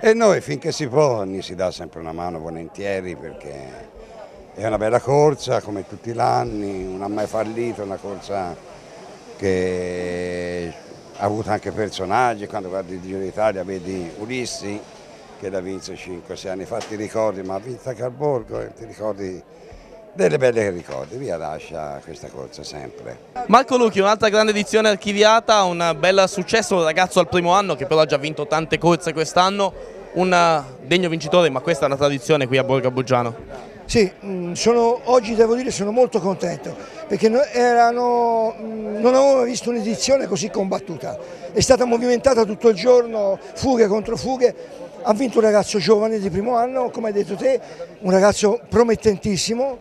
E noi finché si può gli si dà sempre una mano volentieri perché è una bella corsa come tutti gli anni, non ha mai fallito, una corsa che ha avuto anche personaggi, quando guardi il Giro d'Italia vedi Ulissi che l'ha vinto 5-6 anni fa, ti ricordi, ma ha vinto anche al Borgo, eh, ti ricordi delle belle ricordi, via lascia questa corsa sempre. Marco Lucchi, un'altra grande edizione archiviata, un bel successo, un ragazzo al primo anno che però ha già vinto tante corse quest'anno, un eh, degno vincitore, ma questa è una tradizione qui a Borgo Buggiano. Sì, mm, sono, oggi devo dire sono molto contento perché erano, mm, non avevo visto un'edizione così combattuta, è stata movimentata tutto il giorno, fughe contro fughe, ha vinto un ragazzo giovane di primo anno, come hai detto te, un ragazzo promettentissimo,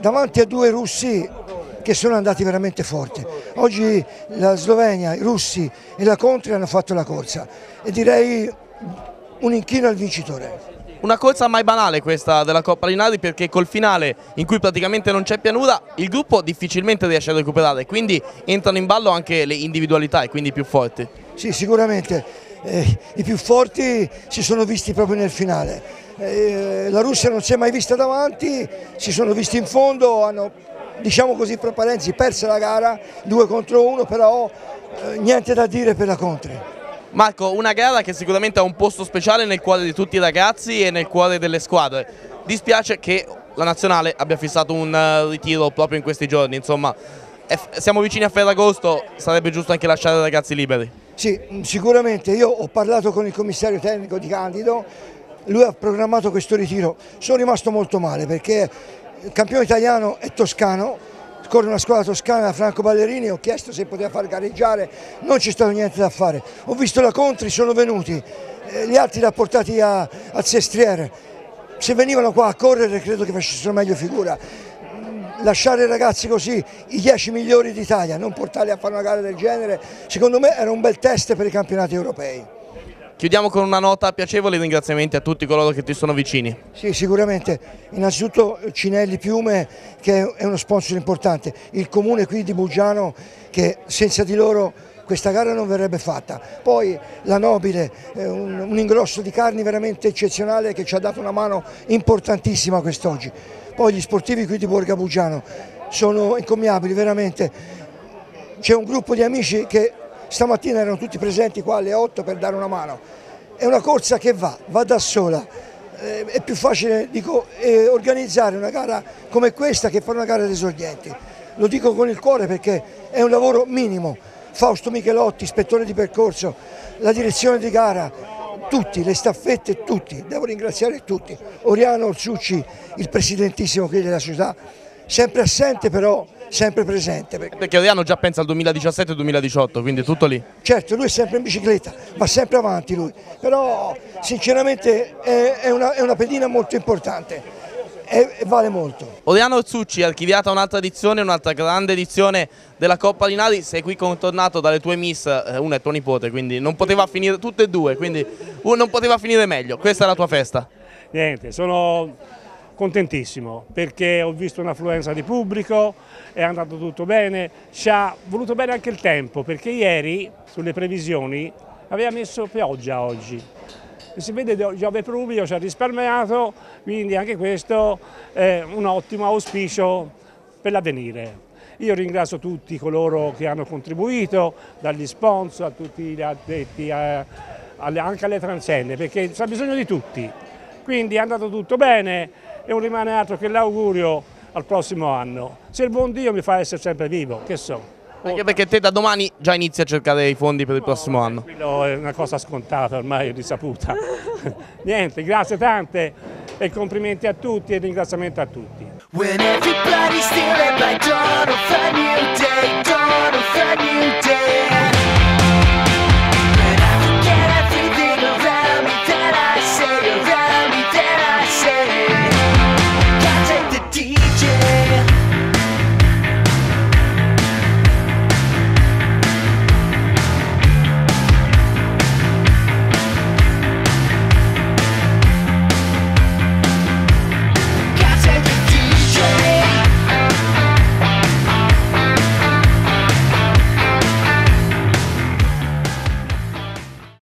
davanti a due russi che sono andati veramente forti. Oggi la Slovenia, i russi e la Contri hanno fatto la corsa e direi un inchino al vincitore una corsa mai banale questa della Coppa Linari perché col finale in cui praticamente non c'è pianura il gruppo difficilmente riesce a recuperare quindi entrano in ballo anche le individualità e quindi i più forti. Sì sicuramente eh, i più forti si sono visti proprio nel finale eh, la Russia non si è mai vista davanti si sono visti in fondo hanno diciamo così per Parenzi perso la gara 2 contro 1 però eh, niente da dire per la Contri. Marco, una gara che sicuramente ha un posto speciale nel cuore di tutti i ragazzi e nel cuore delle squadre. Dispiace che la nazionale abbia fissato un eh, ritiro proprio in questi giorni, insomma siamo vicini a Ferragosto, sarebbe giusto anche lasciare i ragazzi liberi. Sì, mm, sicuramente, io ho parlato con il commissario tecnico di Candido, lui ha programmato questo ritiro, sono rimasto molto male perché il campione italiano è toscano, con una squadra toscana, Franco Ballerini, ho chiesto se poteva far gareggiare, non c'è stato niente da fare. Ho visto la Contri, sono venuti, eh, gli altri rapportati a, al Sestriere. Se venivano qua a correre credo che facessero meglio figura. Mm, lasciare i ragazzi così, i 10 migliori d'Italia, non portarli a fare una gara del genere, secondo me era un bel test per i campionati europei. Chiudiamo con una nota piacevole e ringraziamenti a tutti coloro che ti sono vicini. Sì, sicuramente. Innanzitutto Cinelli Piume che è uno sponsor importante, il comune qui di Bugiano che senza di loro questa gara non verrebbe fatta. Poi la Nobile, eh, un, un ingrosso di carni veramente eccezionale che ci ha dato una mano importantissima quest'oggi. Poi gli sportivi qui di Borga Bugiano sono incommiabili veramente. C'è un gruppo di amici che stamattina erano tutti presenti qua alle 8 per dare una mano. È una corsa che va, va da sola. Eh, è più facile dico, eh, organizzare una gara come questa che fare una gara di esordienti. Lo dico con il cuore perché è un lavoro minimo. Fausto Michelotti, ispettore di percorso, la direzione di gara, tutti, le staffette, tutti. Devo ringraziare tutti. Oriano Orsucci, il presidentissimo della società, sempre assente però sempre presente. Perché, perché Odeano già pensa al 2017-2018, quindi tutto lì? Certo, lui è sempre in bicicletta, va sempre avanti lui, però sinceramente è, è, una, è una, pedina molto importante e, vale molto. Odeano Zucci, archiviata un'altra edizione, un'altra grande edizione della Coppa di Linari, sei qui contornato dalle tue miss, eh, una è tuo nipote, quindi non poteva finire, tutte e due, quindi uh, non poteva finire meglio, questa è la tua festa. Niente, sono contentissimo perché ho visto un'affluenza di pubblico, è andato tutto bene, ci ha voluto bene anche il tempo perché ieri sulle previsioni aveva messo pioggia oggi. si vede Giove Prubio ci ha risparmiato, quindi anche questo è un ottimo auspicio per l'avvenire. Io ringrazio tutti coloro che hanno contribuito, dagli sponsor a tutti gli addetti, anche alle transenne, perché c'è bisogno di tutti. Quindi è andato tutto bene, e non rimane altro che l'augurio al prossimo anno. Se il buon Dio mi fa essere sempre vivo, che so. Anche perché te da domani già inizi a cercare i fondi per il no, prossimo anno. Quello è una cosa scontata ormai, risaputa. Niente, grazie tante e complimenti a tutti e ringraziamento a tutti. When everybody's stealing by dawn of a new day, dawn of a new day